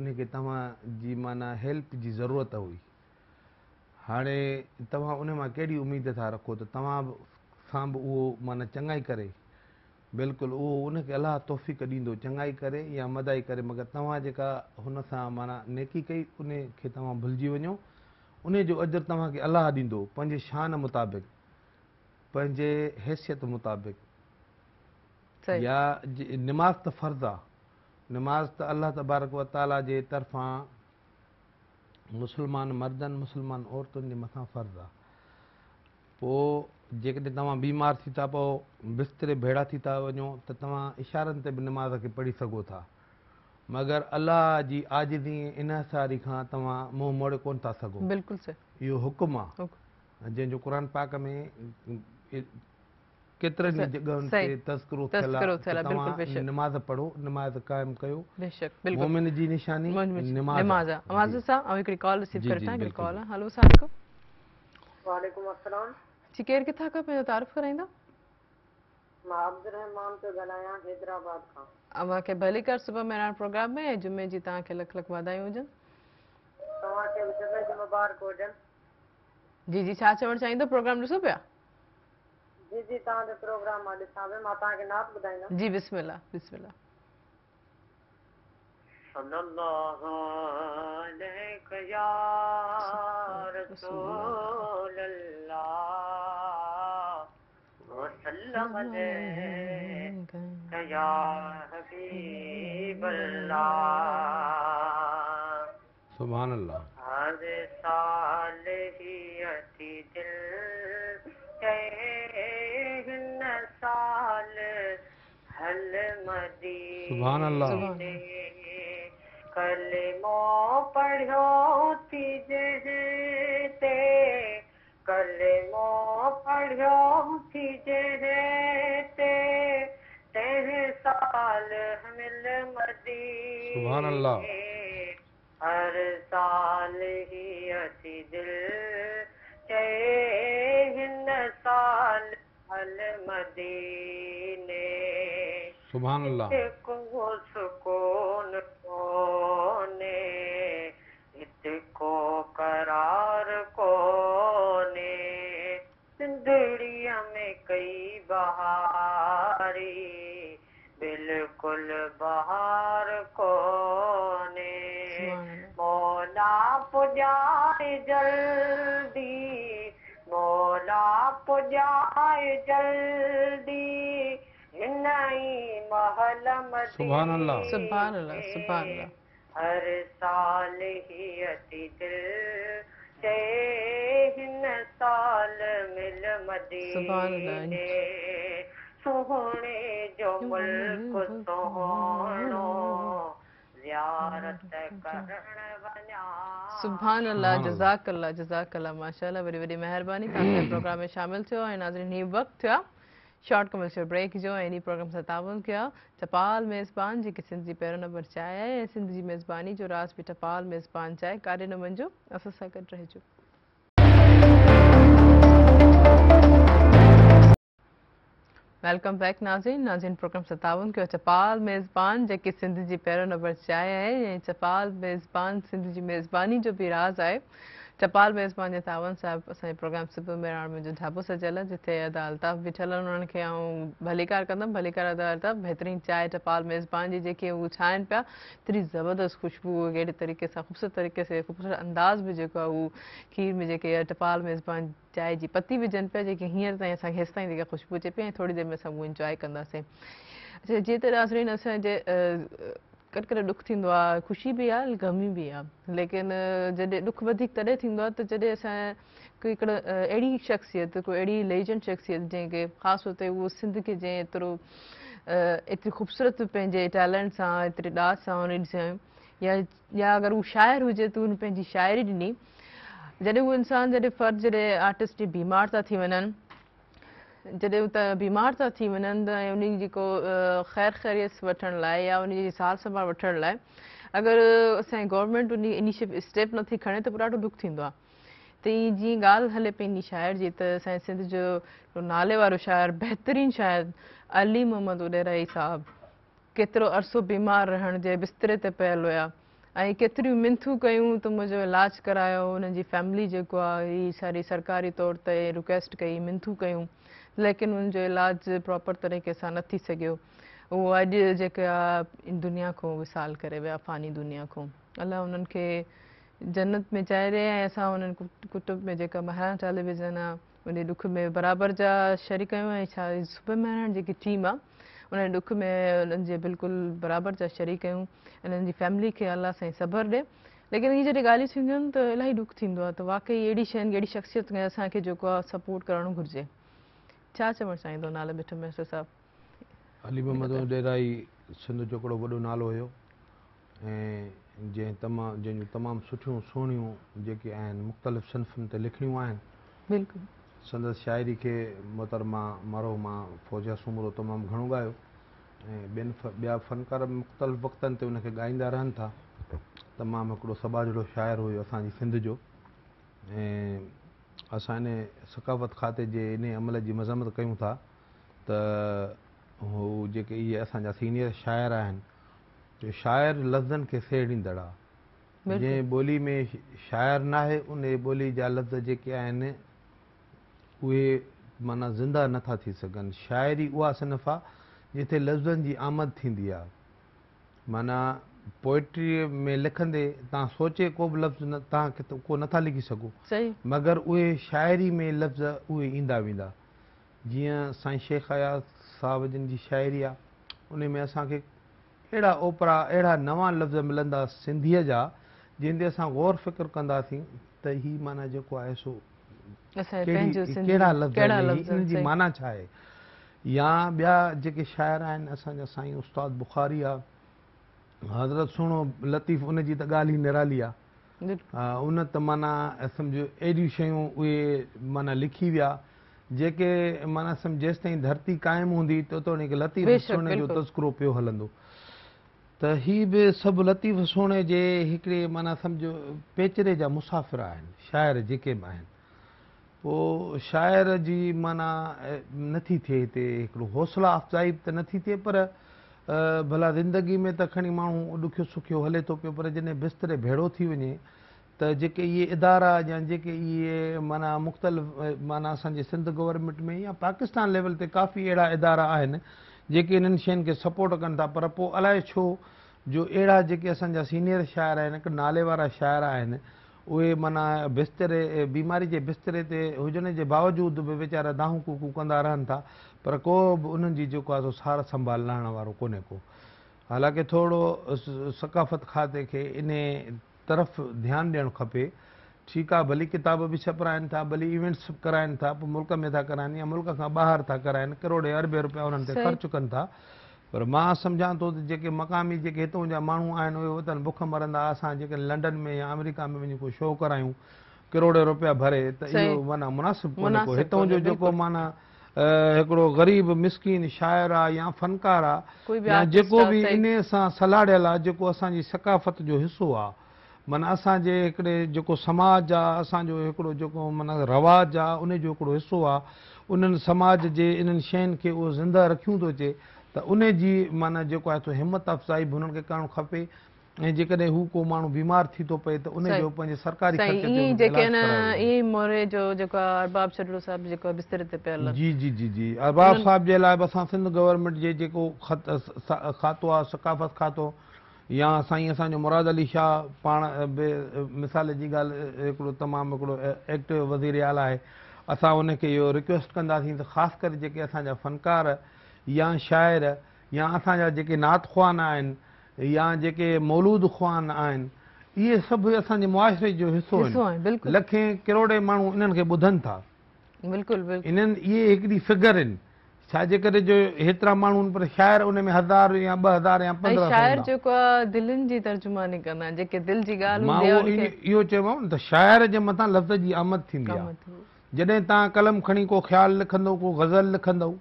उनखे तव्हां जी माना हेल्प जी ज़रूरत हुई हाणे तव्हां उन मां कहिड़ी उमेद था रखो त तव्हां सां बि उहो माना चङाई करे बिल्कुलु उहो उनखे अलाह तौफ़िक ॾींदो चङाई करे या मदाई करे मगर तव्हां जेका हुन सां माना नेकी कई उन खे तव्हां भुलिजी वञो उन जो अजरु तव्हांखे अलाह ॾींदो पंहिंजे शान मुताबिक़ पंहिंजे हैसियत मुताबिक़ या नमाज़ त फ़र्ज़ु आहे नमाज़ त अलाह तबारक तबारकाला जे तरफ़ां मुसलमान मर्दनि मुस्लमान औरतुनि जे मथां फ़र्ज़ु आहे पोइ जेकॾहिं तव्हां बीमार थी था पओ बिस्तरे भेड़ा थी था वञो त तव्हां इशारनि ते बि नमाज़ खे पढ़ी सघो था मगर अलाह जी आज़दी इन सारी खां तव्हां मुंहुं मोड़े कोन था सघो बिल्कुलु इहो हुकुम आहे जंहिंजो क़ुर पाक में जुमे जी तव्हांखे लख लख वधायूं जी जी छा चवणु चाहींदव प्रोग्राम ॾिसो पिया जी जी तव्हां जो प्रोग्राम आहे ॾिसां पई मां तव्हांखे नात ॿुधाईंदमि जी बिस्मिल्ला बिस्मिल्ला صلى الله عليك يا رسول الله وسلم عليك يا حبيب الله سبحان الله هذه صالحيتي دل सुभान अल्लाह कलमो पढ़ो तिजहते कलमो पढ़ो तिजहते तेह साल मिल मदी सुभान अल्लाह हर साल ही अति दिल चेहन साल हल मदी सुबहान अल्लाह को सुकून कोने को करार कोने दुनिया में कई बहारी बिल्कुल बहार सुभान अल्लाह सुभान अल्लाह सुभान अल्लाह हर साल ही अति दिल हिन साल मिल मदीने सोहणे जो मुल्क सोहनो सुबहान अल्लाह जजाक अल्लाह जजाक अल्लाह माशाल्लाह बड़ी बड़ी मेहरबानी तव्हां प्रोग्राम में शामिल थे और नाज़रीन हीउ वक्त थियो शॉर्ट कमर्शियल ब्रेक जो एनी प्रोग्राम सतावन किया टपाल मेज़बान जेकी सिंधी पैरों नंबर चाय है सिंध की मेज़बानी जो रास भी टपाल मेज़बान चाय कार्य न वञिजो असां सां गॾु रहिजो वेलकम बैक नाज़िन नाज़िन प्रोग्राम सतावन कयो चपाल मेज़बान जेकी सिंध जी पैरों नंबर चाय है चपाल मेज़बान सिंध की मेज़बानी जो भी राज़ है चपाल मेज़बान तावन साहब असांजे प्रोग्राम सुबह में राण मुंहिंजो ढाबो सजल जिथे अदालत बिठल बीठल के उन्हनि खे आऊं भलीकार अदालत बेहतरीन चाय चपाल टपाल मेज़बान जी जेके उहे छाइनि पिया एतिरी ख़ुशबू अड़े तरीक़े से ख़ूबसूरत तरीक़े से ख़ूबसूरत अंदाज़ भी जेको है वो खीर में जेके टपाल मेज़बान चाय जी पती विझनि पिया जेके हींअर ताईं असांखे हेसि जेका ख़ुशबू अचे पी थोड़ी देर में सब उहो इंजॉय कंदासीं अच्छा तरह त नासरीन कॾहिं कॾहिं ॾुख थींदो आहे ख़ुशी बि आहे ग़मी बि आहे लेकिन जॾहिं ॾुख वधीक तॾहिं थींदो आहे त जॾहिं असां कोई हिकिड़ो अहिड़ी शख़्सियत कोई अहिड़ी लेजेंड शख़्सियत जंहिंखे ख़ासि तौर ते उहो सिंध खे जंहिं एतिरो एतिरी ख़ूबसूरत पंहिंजे टैलेंट सां एतिरी ॾाज सां उन ॾिसूं या या अगरि उहो शाइर हुजे त उन पंहिंजी शाइरी ॾिनी जॾहिं उहो इंसान जॾहिं फ़र्ज़ु जॾहिं आर्टिस्ट बीमार था थी वञनि जैसे हू बीमार था थी वञनि उन ख़ैर ख़ैरियत वठण या उनकी सार संभाल वठण लाइ अगरि गवर्नमेंट उन इनिशिएटिव स्टेप नथी खणे तो पोइ ॾाढो दुख थींदो आहे त हीअ जीअं ॻाल्हि हले पई हिन शाइर जी त सिंध जो नाले वारो शायर बेहतरीन शायर अली मोहम्मद उदेराई साहब केतो अरसो बीमार रहण के बिस्तरे ते पियल हुया ऐं केतिरियूं मिंथूं कयूं त मुंहिंजो इलाजु करायो हुननि जी फैमिली जो सारी सरकारी तौर ते रिक्वेस्ट कई मिन्थू कयूं लेकिन उन इलाज प्रॉपर तरीक़े से नी थी सघियो उहो दुनिया को विसाल कर फ़ानी दुनिया को अल्लाह उन जन्नत में चाहे रहिया ऐं असां उन्हनि कुटुंब में जो महाराणा टेलीविज़न आहे उन दुख में बराबर जा शरीक कयूं ऐं छा टीम आ उन दुख में उन्हनि बिल्कुल बराबर बराबरि जा शरीक कयूं उन्हनि जी फैमिली खे अलाह साईं सबर ॾे लेकिन ये जॾहिं ॻाल्हियूं तो आहिनि त इलाही ॾुख थींदो आहे वाकई अड़ी शयुनि शख़्सियत में असांखे सपोर्ट करणु घुरिजे अली मोहम्मद सिंध जो हिकिड़ो वॾो नालो हुयो ऐं जंहिं तमा जंहिंजूं तमामु सुठियूं सुहिणियूं जेके आहिनि मुख़्तलिफ़ सनफ़नि ते लिखणियूं आहिनि संदसि शाइरी खे मुतरमा मरो मां फौजा सूमरो तमामु घणो ॻायो ऐं ॿियनि ॿिया फ़नकार मुख़्तलिफ़ वक़्तनि ते हुनखे ॻाईंदा रहनि था तमामु हिकिड़ो सबा जहिड़ो शाइरु हुयो असांजी सिंध जो ऐं असां इन सकाफ़त खाते जे इन अमल जी मज़मत कयूं था त हू जेके इहे असांजा सीनियर शाइर आहिनि शाइर लफ़्ज़नि खे सेणींदड़ु आहे जंहिं ॿोली में शाइर न आहे उन ॿोली जा लफ़्ज़ जेके आहिनि उहे माना ज़िंदा नथा थी सघनि शाइरी उहा सिनफ़ आहे जिते लफ़्ज़नि जी आमद थींदी आहे माना ट्रीअ में लिखंदे तव्हां सोचे को बि लफ़्ज़ न तव्हां किथे को नथा लिखी सघो मगर उहे शाइरी में लफ़्ज़ उहे ईंदा वेंदा जीअं साईं शेख आयात साहब जिन जी शाइरी आहे उन में असांखे अहिड़ा ओपरा अहिड़ा नवां लफ़्ज़ मिलंदा सिंधीअ जा जंहिं ते असां गौर फ़िक्र कंदासीं त हीअ माना जेको आहे सो कहिड़ा लफ़्ज़ जी माना छा आहे या ॿिया जेके शाइर आहिनि असांजा साईं उस्ताद बुखारी आहे हज़रत सुहिणो लतीफ़ उनजी त ॻाल्हि ई निराली आहे उन त माना सम्झो अहिड़ियूं शयूं उहे माना लिखी विया जेके माना सम्झ जेसि ताईं धरती क़ाइमु हूंदी त उते लतीफ़ तस्करो पियो हलंदो त हीअ बि सभु लतीफ़ सोणे जे हिकिड़े माना सम्झो पेचरे जा मुसाफ़िर आहिनि शाइर जेके बि आहिनि पोइ शाइर जी माना नथी थिए हिते हिकिड़ो हौसला अफ़ज़ाई त नथी थिए पर भला ज़िंदगी में त खणी माण्हू ॾुखियो सुखियो हले थो पियो पर जॾहिं बिस्तरे भेड़ो थी वञे त जेके इहे इदारा या जेके इहे माना मुख़्तलिफ़ माना असांजे सिंध गवर्नमेंट में या पाकिस्तान लेवल ते काफ़ी अहिड़ा इदारा आहिनि जेके इन्हनि शयुनि खे सपोट कनि था पर पोइ अलाए छो जो अहिड़ा जेके असांजा सीनियर शाइर आहिनि हिकु नाले वारा शाइर आहिनि उहे माना बिस्तरे बीमारी जे बिस्तरे ते हुजण जे बावजूद बि वीचारा दाहूं कूकू कंदा रहनि था पर को बि उन्हनि जी जेको आहे सो सार संभाल लहण वारो कोन्हे को हालांकि थोरो सकाफ़त खाते खे इन तरफ़ ध्यानु ॾियणु खपे ठीकु आहे भली किताब बि छपराइनि था भली इवेंट्स कराइनि था पोइ मुल्क में था कराइनि या मुल्क खां ॿाहिरि था कराइनि करोड़े अरबे रुपिया उन्हनि ते ख़र्चु कनि था पर मां सम्झां थो त जेके मक़ामी जेके हितां जा माण्हू आहिनि उहे वॾनि बुख मरंदा असां जेके लंडन में या अमेरिका में वञी को शो करायूं करोड़े रुपया भरे त इहो माना मुनासिब कोन हितां जो जेको माना हिकिड़ो ग़रीब मिसकिन शाइर आहे या फ़नकार आहे जेको बि इन सां सलाड़ियल आहे जेको असांजी सकाफ़त जो हिसो आहे माना असांजे हिकिड़े जेको समाज आहे असांजो हिकिड़ो जेको माना रवाज आहे उनजो हिकिड़ो हिसो आहे उन्हनि समाज जे इन्हनि शयुनि खे उहो ज़िंदा रखियूं थो अचे त उन जी माना जेको आहे सो हिमत अफ़ज़ाई बि हुननि खे करणु खपे ऐं जेकॾहिं हू को माण्हू बीमार थी थो पए त उनजो पंहिंजे सरकारी अरबाब साहिब जे लाइ बि असां सिंध गवर्नमेंट जे जेको खातो आहे सकाफ़त खातो या साईं असांजो मुराद अली शाह पाण बि मिसाल जी ॻाल्हि हिकिड़ो तमामु हिकिड़ो एक्टिव वज़ीर आल आहे असां उनखे इहो रिक्वेस्ट कंदासीं त ख़ासि करे जेके असांजा फ़नकार या शाइर या असांजा जेके नात आहिनि या जेके मौलूद ख़ान आहिनि इहे सभु असांजे मुआशरे जो हिसो आहिनि लखे किरोड़े माण्हू इन्हनि खे ॿुधनि था बिल्कुलु इन्हनि इहे हिकिड़ी फिगर आहिनि छाजे करे जो हेतिरा माण्हू पर शायर उन में हज़ार या ॿ हज़ार या इहो चयो न त शाइर जे मथां लफ़्ज़ जी आमद थींदी आहे जॾहिं तव्हां कलम खणी को ख़्यालु लिखंदो को गज़ल लिखंदव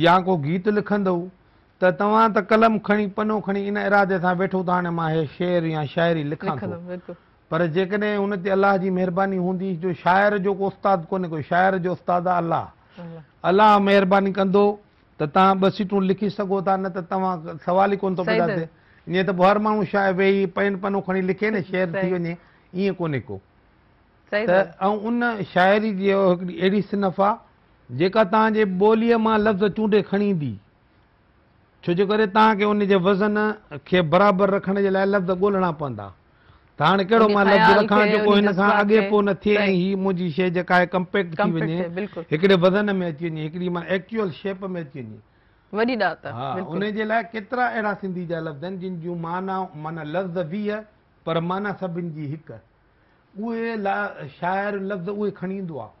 या को गीत लिखंदव त तव्हां त कलम खणी पनो खणी इन इरादे सां वेठो था हाणे मां हे शेर या शायरी लिखां थो पर जेकॾहिं हुन ते अलाह जी महिरबानी हूंदी जो शाइर जो को उस्तादु कोन्हे को शाइर जो उस्तादु आहे अलाह अलाह महिरबानी कंदो त तव्हां ॿ सीटूं लिखी सघो था न त तव्हां सुवाल ई कोन थो ईअं त पोइ हर माण्हू छा वेही पेन पनो खणी लिखे न शेर थी वञे ईअं कोन्हे को त ऐं सिनफ़ आहे जेका तव्हांजे ॿोलीअ मां लफ़्ज़ चूंडे खणी ईंदी छो जे करे तव्हांखे जे वज़न खे बराबरि रखण जे लाइ लफ़्ज़ ॻोल्हणा पवंदा त हाणे कहिड़ो मां लफ़्ज़ रखां जेको हिन खां अॻे पोइ न थिए ऐं हीअ मुंहिंजी शइ जेका आहे कंपेक्ट थी वञे हिकिड़े वज़न में अची वञे हिकिड़ी माना एक्चुअल शेप में अची वञे वॾी ॻाल्हि त हा लाइ केतिरा अहिड़ा सिंधी जा लफ़्ज़ आहिनि जिन जूं माना माना लफ़्ज़ वीह पर माना सभिनि जी हिकु उहे शाइर लफ़्ज़ उहे खणी ईंदो आहे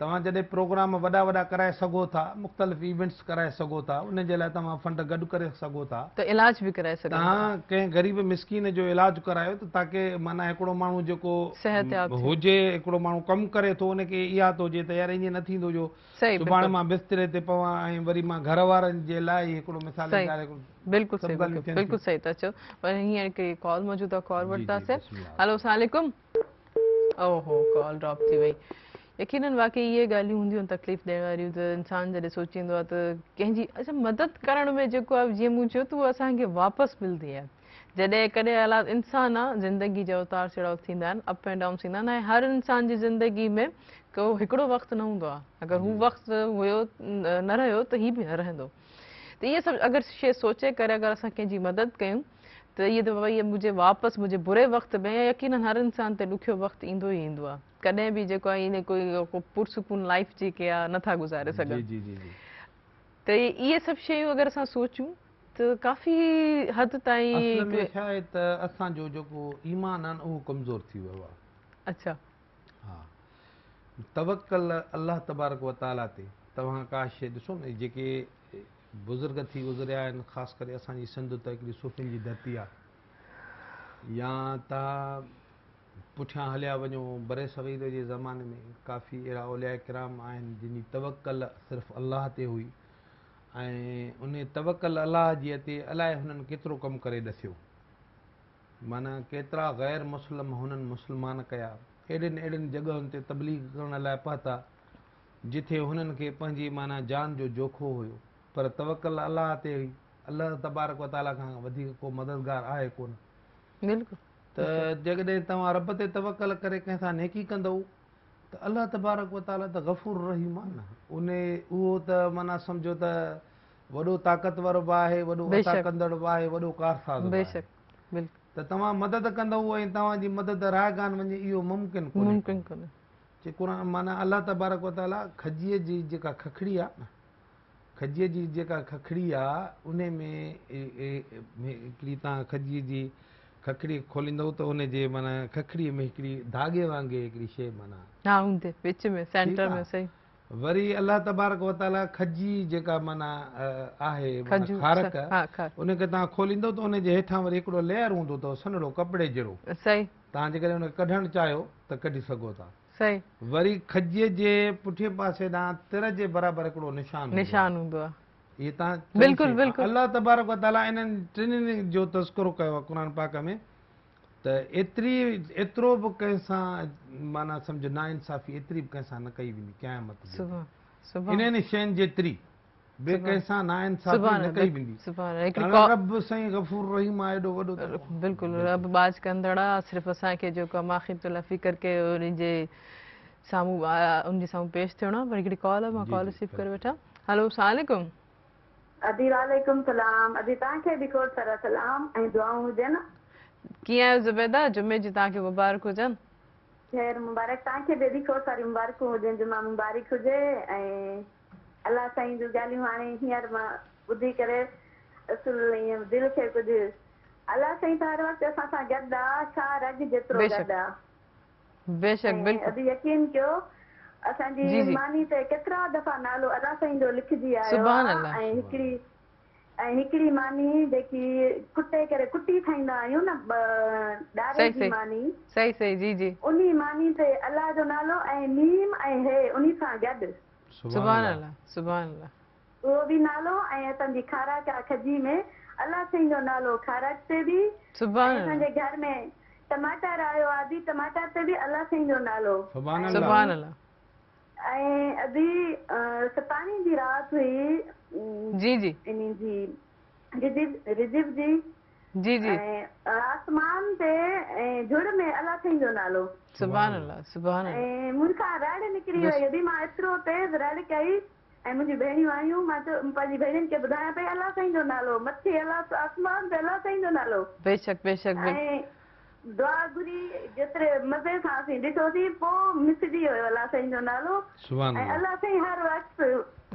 तव्हां जॾहिं प्रोग्राम वॾा वॾा कराए सघो था मुख़्तलिफ़ इवेंट्स कराए सघो था उनजे लाइ तव्हां फंड गॾु करे सघो था कंहिं ग़रीब मिसकिन जो इलाजु करायो त ताकी माना हिकिड़ो माण्हू जेको हुजे हिकिड़ो माण्हू कमु करे थो उनखे इहा थो हुजे त यार ईअं न थींदो जो सुभाणे मां बिस्तरे ते पवां ऐं वरी मां घर वारनि जे लाइ यकीन वाक़ई इहे ॻाल्हियूं हूंदियूं तकलीफ़ ॾियण वारियूं त इंसानु जॾहिं सोचींदो आहे त कंहिंजी अच्छा मदद करण में जेको आहे जीअं मूं चयो त उहो असांखे वापसि मिलंदी आहे जॾहिं कॾहिं अला इंसानु आहे ज़िंदगी जा उतार चढ़ाव थींदा आहिनि अप एंड डाउन थींदा आहिनि ऐं हर इंसान जी ज़िंदगी में को हिकिड़ो वक़्तु न हूंदो आहे अगरि हू वक़्तु हुयो न रहियो त हीअ बि न रहंदो त इहे सभु अगरि शइ सोचे करे अगरि असां कंहिंजी मदद कयूं तो ये दफ़ा इहा मुंहिंजे वापसि मुंहिंजे बुरे वक़्त में यकीन हर इंसान ते ॾुखियो वक़्तु ईंदो ई ईंदो आहे कॾहिं बि इन कोई पुरसुकून लाइफ जेके आहे नथा गुज़ारे सघनि त इहे सभु शयूं अगरि असां सोचूं काफ़ी हद ताईं छा ईमान कमज़ोर थी वियो अच्छा हा तवकल अलाह तबारक वताला ते का शइ ॾिसो न बुज़ुर्ग थी गुज़रिया आहिनि ख़ासि करे असांजी सिंध त हिकिड़ी सुफ़िन जी धरती आहे या तव्हां पुठियां हलिया वञो बरे सवेर जे ज़माने में काफ़ी अहिड़ा ओलिया किराम आहिनि जिन जी तवकल सिर्फ़ु अलाह ते हुई ऐं उन तवकल अलाह जी ते अलाए हुननि केतिरो कमु करे ॾिसियो माना केतिरा ग़ैर मुस्लिम हुननि मुस्लमान कया अहिड़ियुनि अहिड़ियुनि जॻहियुनि ते तबलीग करण लाइ पहुता जिथे हुननि खे पंहिंजी माना जान जो जोखो हुयो पर तवकल अलाह ते हुई अलाह तबारक तबारकाला खां वधीक को मददगार आहे कोन बिल्कुलु त जेकॾहिं तव्हां रब ते तवकल करे कंहिंसां नेकी कंदव त अलाह तबारक तबारकाला त गफ़ूर रहीम आहे न उन उहो त माना सम्झो त वॾो ताक़तवर बि आहे वॾो वॾो कंदड़ बि आहे त तव्हां मदद कंदव ऐं तव्हांजी मदद कान वञे इहो मुमकिन कोन्हे जेको माना अलाह तबारक तबारकाला खजीअ जी जेका खखड़ी आहे न खजीअ जी जेका खखड़ी आहे उन में हिकिड़ी तव्हां खजीअ जी खखड़ी खोलींदव त उनजे माना खखड़ीअ में हिकिड़ी धाॻे वांगुरु हिकिड़ी शइ माना विच में में सेंटर सही वरी अलाह तबारक वताला खजी जेका माना आहे खारक उनखे तव्हां खोलींदव त उनजे हेठां वरी हिकिड़ो लेयर हूंदो अथव सनड़ो कपिड़े जहिड़ो सही तव्हां जेकॾहिं हुनखे कढणु चाहियो त कढी सघो था वरी खजीअ जे पासे अला इन्हनि टिनि जो तस्करो कयो आहे क़रान पाक में त एतिरी एतिरो बि कंहिंसां माना सम्झो ना इंसाफ़ी एतिरी बि कंहिंसां न कई वेंदी कयामत शयुनि जेतिरी कीअं जी तव्हांखे मुबारक हुजनि अलाह साईं जूं ॻाल्हियूं हाणे हींअर मां ॿुधी करे दिलि खे कुझु अलाह साईं त हर वक़्तु असां सां गॾु आहे छा रग जेतिरो अॼु यकीन कयो असांजी मानी ते केतिरा दफ़ा नालो अलाह साईं जो लिखजी आयो ऐं हिकिड़ी ऐं हिकिड़ी मानी जेकी कुटे करे कुटी ठाहींदा आहियूं न ॾाढी मानी सही उन मानी ते अलाह जो नालो ऐं नीम ऐं हे उन सां गॾु टाटर आयो नालो जी रात हुई जी जी आसमान ते ऐं झुड़ में अलाह थींदो नालो सुभाणे अलाह सुभाणे ऐं मूंखां रड़ निकिरी वई यदि मां एतिरो तेज़ रड़ कई ऐं मुंहिंजी भेणियूं आयूं मां चयो पंहिंजी भेणियुनि खे ॿुधायां पई अलाह साईं जो नालो मथे अलाह आसमान ते अलाह साईं जो नालो बेशक बेशक ऐं दुआ घुरी जेतिरे मज़े सां असीं ॾिठोसीं पोइ मिसजी वियो अलाह साईं जो नालो ऐं अलाह साईं हर वक़्तु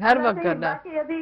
हर वक़्तु बाक़ी यदि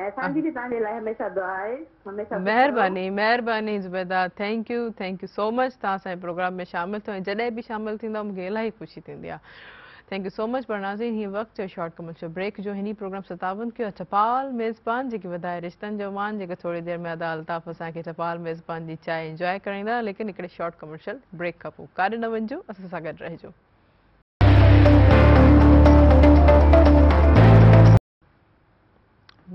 महिरबानी महिरबानी Zubaida thank you thank you so much तव्हां असांजे प्रोग्राम में शामिल थियो ऐं जॾहिं बि शामिल थींदा मूंखे इलाही ख़ुशी थींदी आहे थैंक यू सो मच पर नाज़ीन हीअ वक़्तु जो शॉर्ट कमर्शियल ब्रेक जो हिन प्रोग्राम सतावन कयो चपाल अच्छा, मेज़बान जेकी वधाए रिश्तनि जो मान जेके थोरी देरि में अदा अल्ताफ़ असांखे चपाल अच्छा, मेज़बान जी चांहि इंजॉय कराईंदा लेकिन हिकिड़े शॉर्ट कमर्शियल ब्रेक खां पोइ काॾे न वञिजो असां सां गॾु रहिजो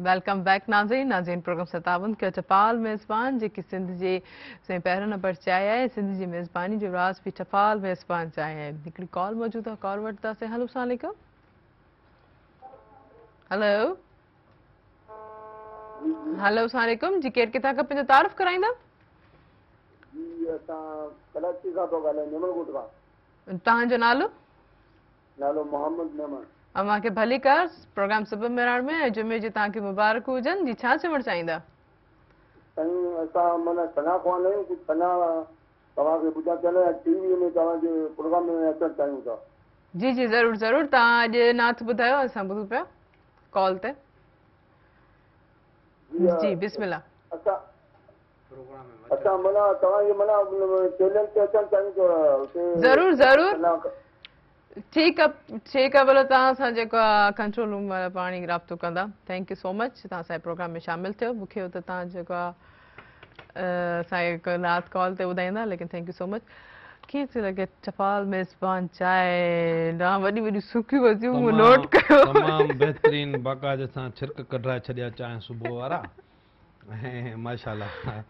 वेलकम बैक नाज़रीन नाज़रीन प्रोग्राम सतावन के टपाल मेज़बान जी सिंध के असांजे पहिरियों नंबर चाहिए है सिंध की मेज़बानी जो राज़ भी टपाल मेज़बान चाहिए है हिकिड़ी कॉल मौजूद है कॉल वठंदासीं हलो सलामकुम हलो हलो सलामकुम जी केर केरु किथां खां पंहिंजो तारीफ़ कराईंदा जो नालो नालो मोहम्मद अमां के भली कर प्रोग्राम सब मेराण में जुमे जी तव्हांखे मुबारक हुजनि जी छा चवणु चाहींदा असां माना सना कोन कि तना तवा के पूजा चले टीवी में तवा के प्रोग्राम में अचणु चाहियूं था जी जी जरूर जरूर ता आज नाथ बुधायो असा बुधु पे कॉल ते जी बिस्मिल्लाह प्रोग्राम में असां मना तवा तव्हांजे मना चैनल ते अचणु चाहियूं था जरूर ज़रूरु ठीकु आहे ठीकु आहे भले तव्हां जेको आहे कंट्रोल रूम वारा पाणी राब्तो कंदा यू सो मच तव्हांजे प्रोग्राम में शामिलु थियो मूंखे तव्हां जेको आहे ॿुधाईंदा लेकिन यू सो मच कीअं वारा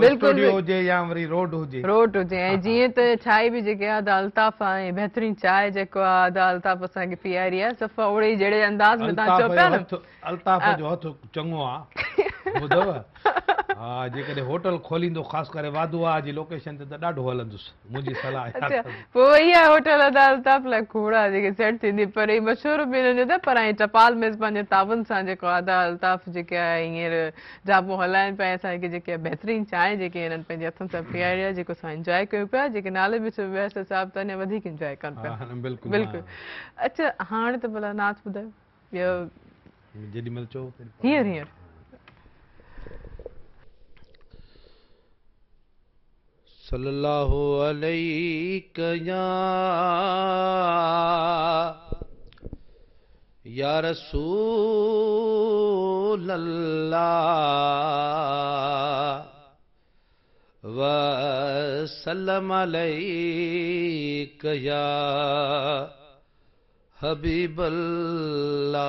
बिल्कुलु रोड हुजे ऐं जीअं त चांहि बि जेके आहे त अल्ताफ़ बहितरीन चांहि जेको आहे त अलताफ़ असांखे पीआरी आहे टपाल में हींअर जाबो हलाइनि पिया जेके बहितरीन चांहि जेके हिननि पंहिंजे हथनि सां आहे जेको असां इंजॉय कयूं पिया जेके नाले बि अच्छा हाणे त भला नाथ ॿुधायो सल्लल्लाहु अलैहि या रसूल अल्लाह व सल्लम अलैक या हबीबल्ला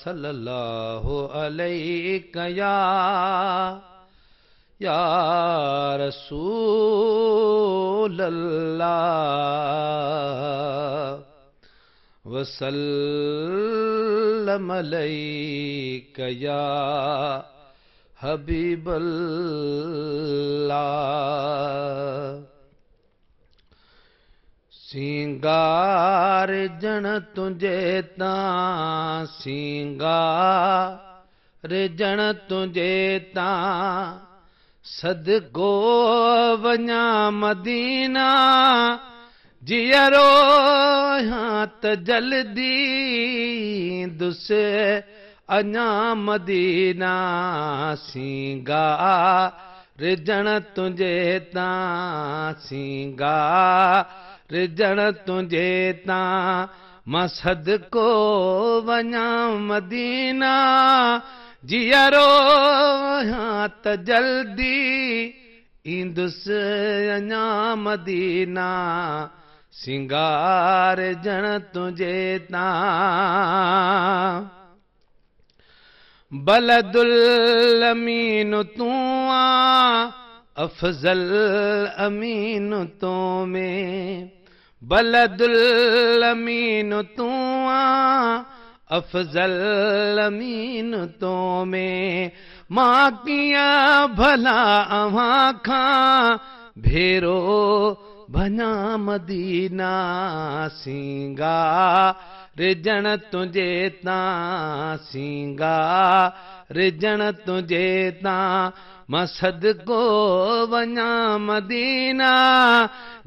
सल्लल्लाहु अलैक या या रसूल अल्लाह वसल्लम अलैक या हबीबल्लाह सिंगार जण तुंहिंजे तां सिंगार जण तुंहिंजे तां सदगो वञा मदीना जीअरो त जल्दी दुस अञा मदीना सिंगा रिजण तुंहिंजे तां सिंगा रिजण तुंहिंजे तां मां सदको वञा मदीना जीअरो त जल्दी ईंदुसि अञा मदीना सिंगार ॼण तुंहिंजे ता तां बलदुलमीन तूं अफ़ज़ल अमीन तो में बलदुल अमीन तूं आ अफजल मीन तो में मां किया भला अवा खा भेरो भना मदीना सिंगा रिजण तुझे ता सिंगा रिजण तुझे ता मसद को वना मदीना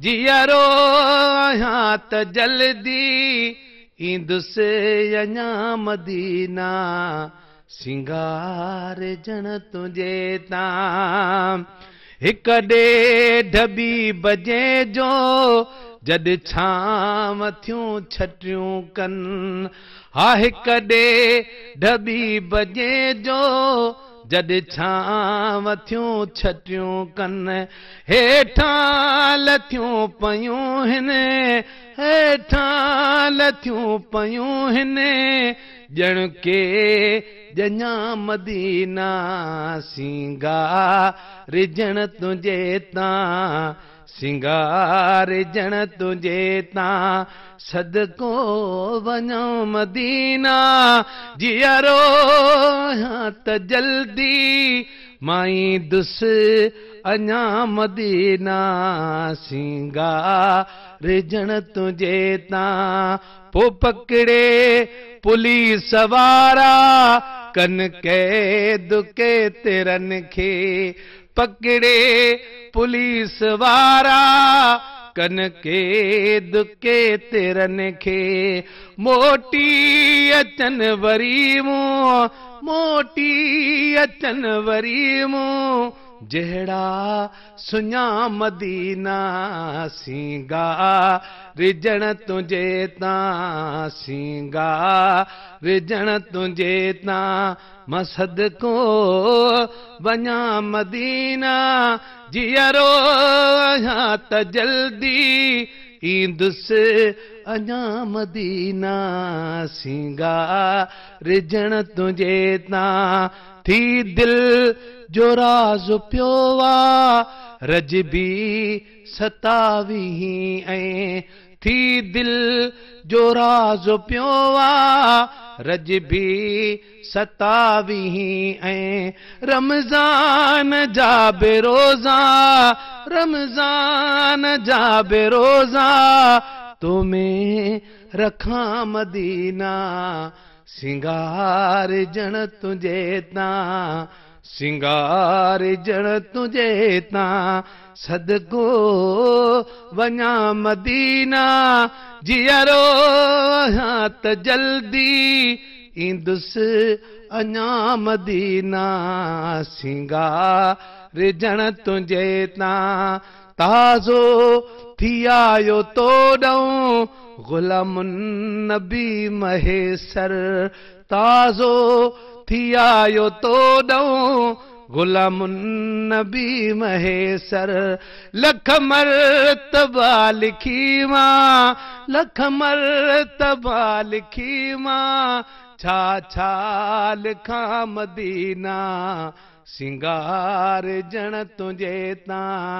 जियरो त जल्दी इंद से अञा मदीना सिंगार जन तुझे तां हिकु ॾेढ ॿी बजे जो जद छाम थियूं छटियूं कन हा एक डे ढबी बजे जो जॾहिं छांव थियूं छटियूं कनि हेठां लथियूं पयूं हिन हेठां लथियूं पयूं हिन ॼण के जञा मदीना सिंगार रिजण तुंहिंजे तां सिंगार ॼण तुंहिंजे तां सदको वञो मदीना जीअरो त जल्दी माई दुस अञा मदीना सिंगा रिजण तुझे ता पो पकड़े पुलिस वारा कन के दुके तिरन के पकड़े पुलिस वारा कन के दुके तिरनि के मोटी अचन वरी मो मोटी अचन वरी मो जहिड़ा सुञा मदीना सिंगा रिॼण तुंहिंजे तां सिंगा रिजण तुंहिंजे तां मसद को वञा मदीना जीअरो आहियां त जल्दी ईंदुसि अञा मदीना सिंगा रिजण तुंहिंजे तां थी दिलि जो राज़ पियो आहे रजबी सतावी ऐं थी दिलि राज़ पियो आहे रजबी सतावी ऐं रमज़ान जा बि रोज़ा रमज़ान जा बि बेरोज़ा तोमें मदीना सिंगार ॼण तुंहिंजे तां सिंगार जण तुझे तां सदको वञा मदीना जीअरो त जल्दी ईंदुसि अञा मदीना सिंगार रिजण तुंहिंजे तां ताज़ो थी आयो तो ॾऊं गुल मुनी महेसर ताज़ो थी आयो तबालखी मां छा खां मदीना सिंगार ॼण तुंहिंजे तां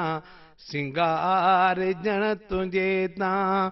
सिंगार ॼण तुंहिंजे तां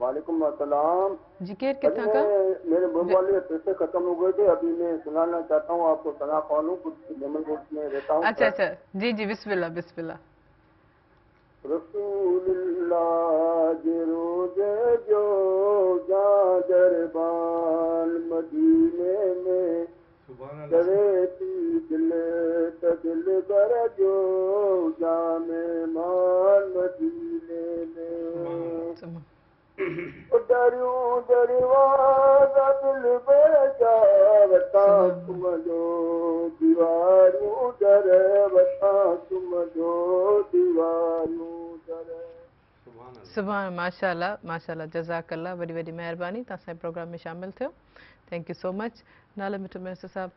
वालेकुम अस्सलाम जिकेर कितना मेरे मोबाइल वाले पैसे खत्म हो गए थे अभी मैं सुनाना चाहता हूँ आपको सना खानू कुछ लेमन रोड में रहता हूँ अच्छा अच्छा जी जी बिस्मिल्लाह बिस्मिल्लाह रसूलुल्लाह जे रोजे जो जादरबान मदीने में करे दिल तदिल बर जो जामे सुभाणे माशाला माशाला जज़ाकर लाइ वॾी वॾी महिरबानी तव्हां असांजे प्रोग्राम में शामिलु थियो थैंक्यू सो मच नालो मिठो महिस्टर साहिबु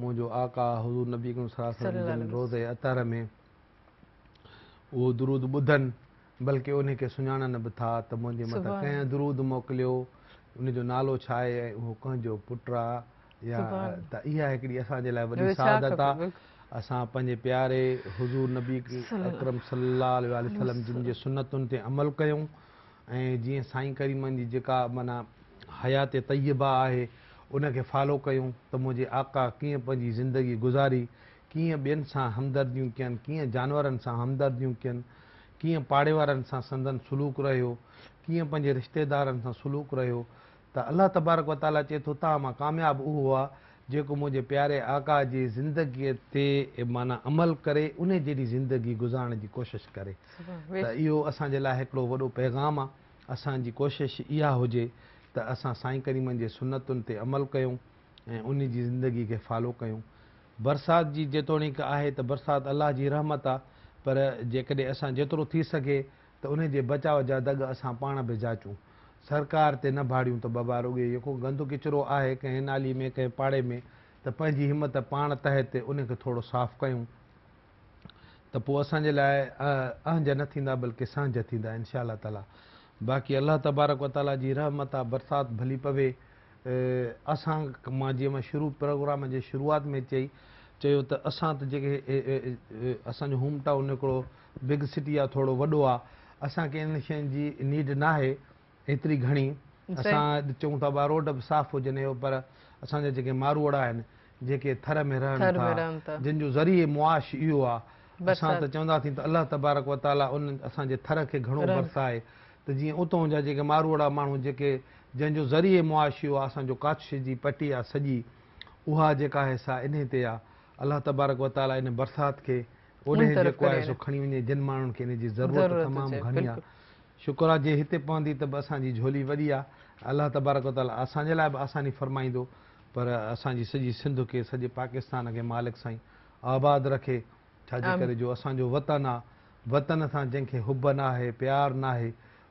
मुंहिंजो आका हज़ूर नबीक़ रोज़ जे अतर में उहो दुरूद ॿुधनि बल्कि उनखे सुञाणनि बि था त मुंहिंजे मथां कंहिं दुरूद मोकिलियो उनजो नालो छा आहे ऐं उहो कंहिंजो पुटु आहे या त इहा हिकिड़ी असांजे लाइ वॾी शहादत आहे असां पंहिंजे प्यारे हज़ूर नबी अकरम सलाह सलम जिन जे सुनतुनि ते अमल कयूं ऐं जीअं साईं करीमनि जी जेका माना हयात तयबा आहे उनखे फॉलो क्यों तो मुझे आका कीअं ज़िंदगी गुज़ारी कीअं ॿियनि सां हमदर्दियूं कयनि कीअं जानवरनि सां हमदर्दियूं कयनि कीअं पाड़े संदन सलूक रो कीअं रिश्तेदार रिश्तेदारनि सां सलूक रहियो त अलाह तबारक वाल चए थो तव्हां मां कामयाबु उहो आहे प्यारे आका की जिंदगी ते माना अमल करे उन जहिड़ी ज़िंदगी गुज़ारण की कोशिश करे त इहो असांजे लाइ पैगाम आहे असांजी कोशिशि इहा त असां साईं करीमनि जे सुनतुनि ते अमल कयूं ऐं उन जी ज़िंदगी खे फॉलो कयूं बरसाति जी जेतोणीकि आहे त बरसाति अलाह जी रहमत आहे पर जेकॾहिं असां जेतिरो थी सघे त उन जे बचाव जा दग असां पाण बि जाचूं सरकार ते न भाड़ियूं त बाबा रुॻे जेको गंदो किचिरो आहे कंहिं नाली में कंहिं पाड़े में त पंहिंजी हिमत पाण तहत ते उनखे थोरो साफ़ु कयूं त पोइ असांजे लाइ अहंज न थींदा बल्कि सहज थींदा इनशा ताला बाक़ी अलाह तबारक वताला जी रहमत आहे बरसाति भली पवे असां मां जीअं मां शुरू प्रोग्राम जे शुरूआति में चई चयो त असां त जेके असांजो होम टाउन हिकिड़ो बिग सिटी आहे थोरो वॾो आहे असांखे इन शयुनि जी नीड न आहे एतिरी घणी असां चऊं था पिया रोड बि साफ़ु हुजनि इहो पर असांजा जेके मारूअड़ा आहिनि जेके थर में रहनि था जिन जो ज़रिए मुआश इहो आहे असां त चवंदासीं त अलाह तबारक वताला उन असांजे थर खे घणो बरसाए त जीअं उतां जा जेके मारूड़ा माण्हू जेके जंहिंजो ज़रिए मुआशी आहे असांजो काछ जी पटी आहे सॼी उहा जेका आहे सा इन ते आहे अलाह तबारक वताला इन बरसाति खे ओॾे जेको आहे सो खणी वञे जिन माण्हुनि खे इन जी ज़रूरत तमामु घणी आहे शुक्रु आहे जे हिते पवंदी त बि असांजी झोली वॾी आहे अलाह तबारक वताला असांजे लाइ बि आसानी फरमाईंदो पर असांजी सॼी सिंध खे सॼे पाकिस्तान खे मालिक साईं ई आबादु रखे छाजे करे जो असांजो वतन आहे वतन सां जंहिंखे हुब न आहे प्यारु न आहे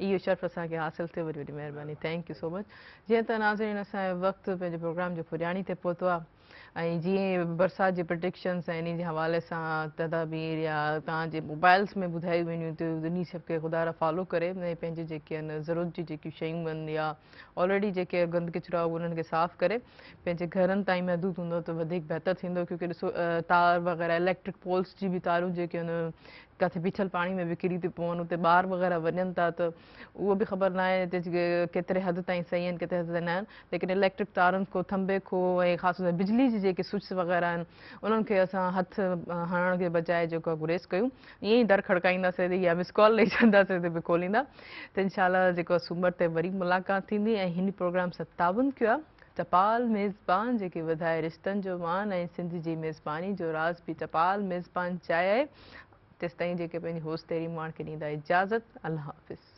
इहो शर्फ़ असिल हासिलु थियो थैंक यू सो मच जीअं त नाज़रीन असांजो वक़्तु प्रोग्राम जो पुॼाणी ते पहुतो आहे ऐं जीअं बरसाति इन जे हवाले सां तदाबीर या तव्हांजे मोबाइल्स में बुधाई वञूं थियूं इन सभ ख़ुदा फॉलो करे पंहिंजे जेके जी शन या ऑलरेडी जो गंद किचरा उन्हनि खे साफ़ु करे पंहिंजे घरनि महदूद हूंदो त वधीक क्योंकि ॾिसो तार वग़ैरह इलेक्ट्रिक पोल्स जी भी तारूं जेके किथे बीठल पाणी में विकिरी थी पवन उते ॿार वग़ैरह वन था त उहो बि ख़बर ना केतरे हद तीन सही आहिनि केतिरे हद ताईं न लेकिन इलेक्ट्रिक तारनि को थंबे को खास ख़ासि तौर बिजली जी स्विच वग़ैरह उन्होंने उन्हनि हथ हण के बजाय जो गुरेज़ कयूं ईअं दर खड़काईंदासीं या मिस कॉल ॾेई छॾींदासीं खोलींदा त इनशाला जेको सूमर ते वरी मुलाक़ात थींदी प्रोग्राम सत्तावन किया आहे टपाल मेज़बान जेके वधाए रिश्तनि जो मान ऐं सिंध जी मेज़बानी जो राज़ बि टपाल मेज़बान चाहे तेसिताईं जेके पंहिंजी होस तेरी माण्ह खे ॾींदा इजाज़त अलाह हाफ़िज़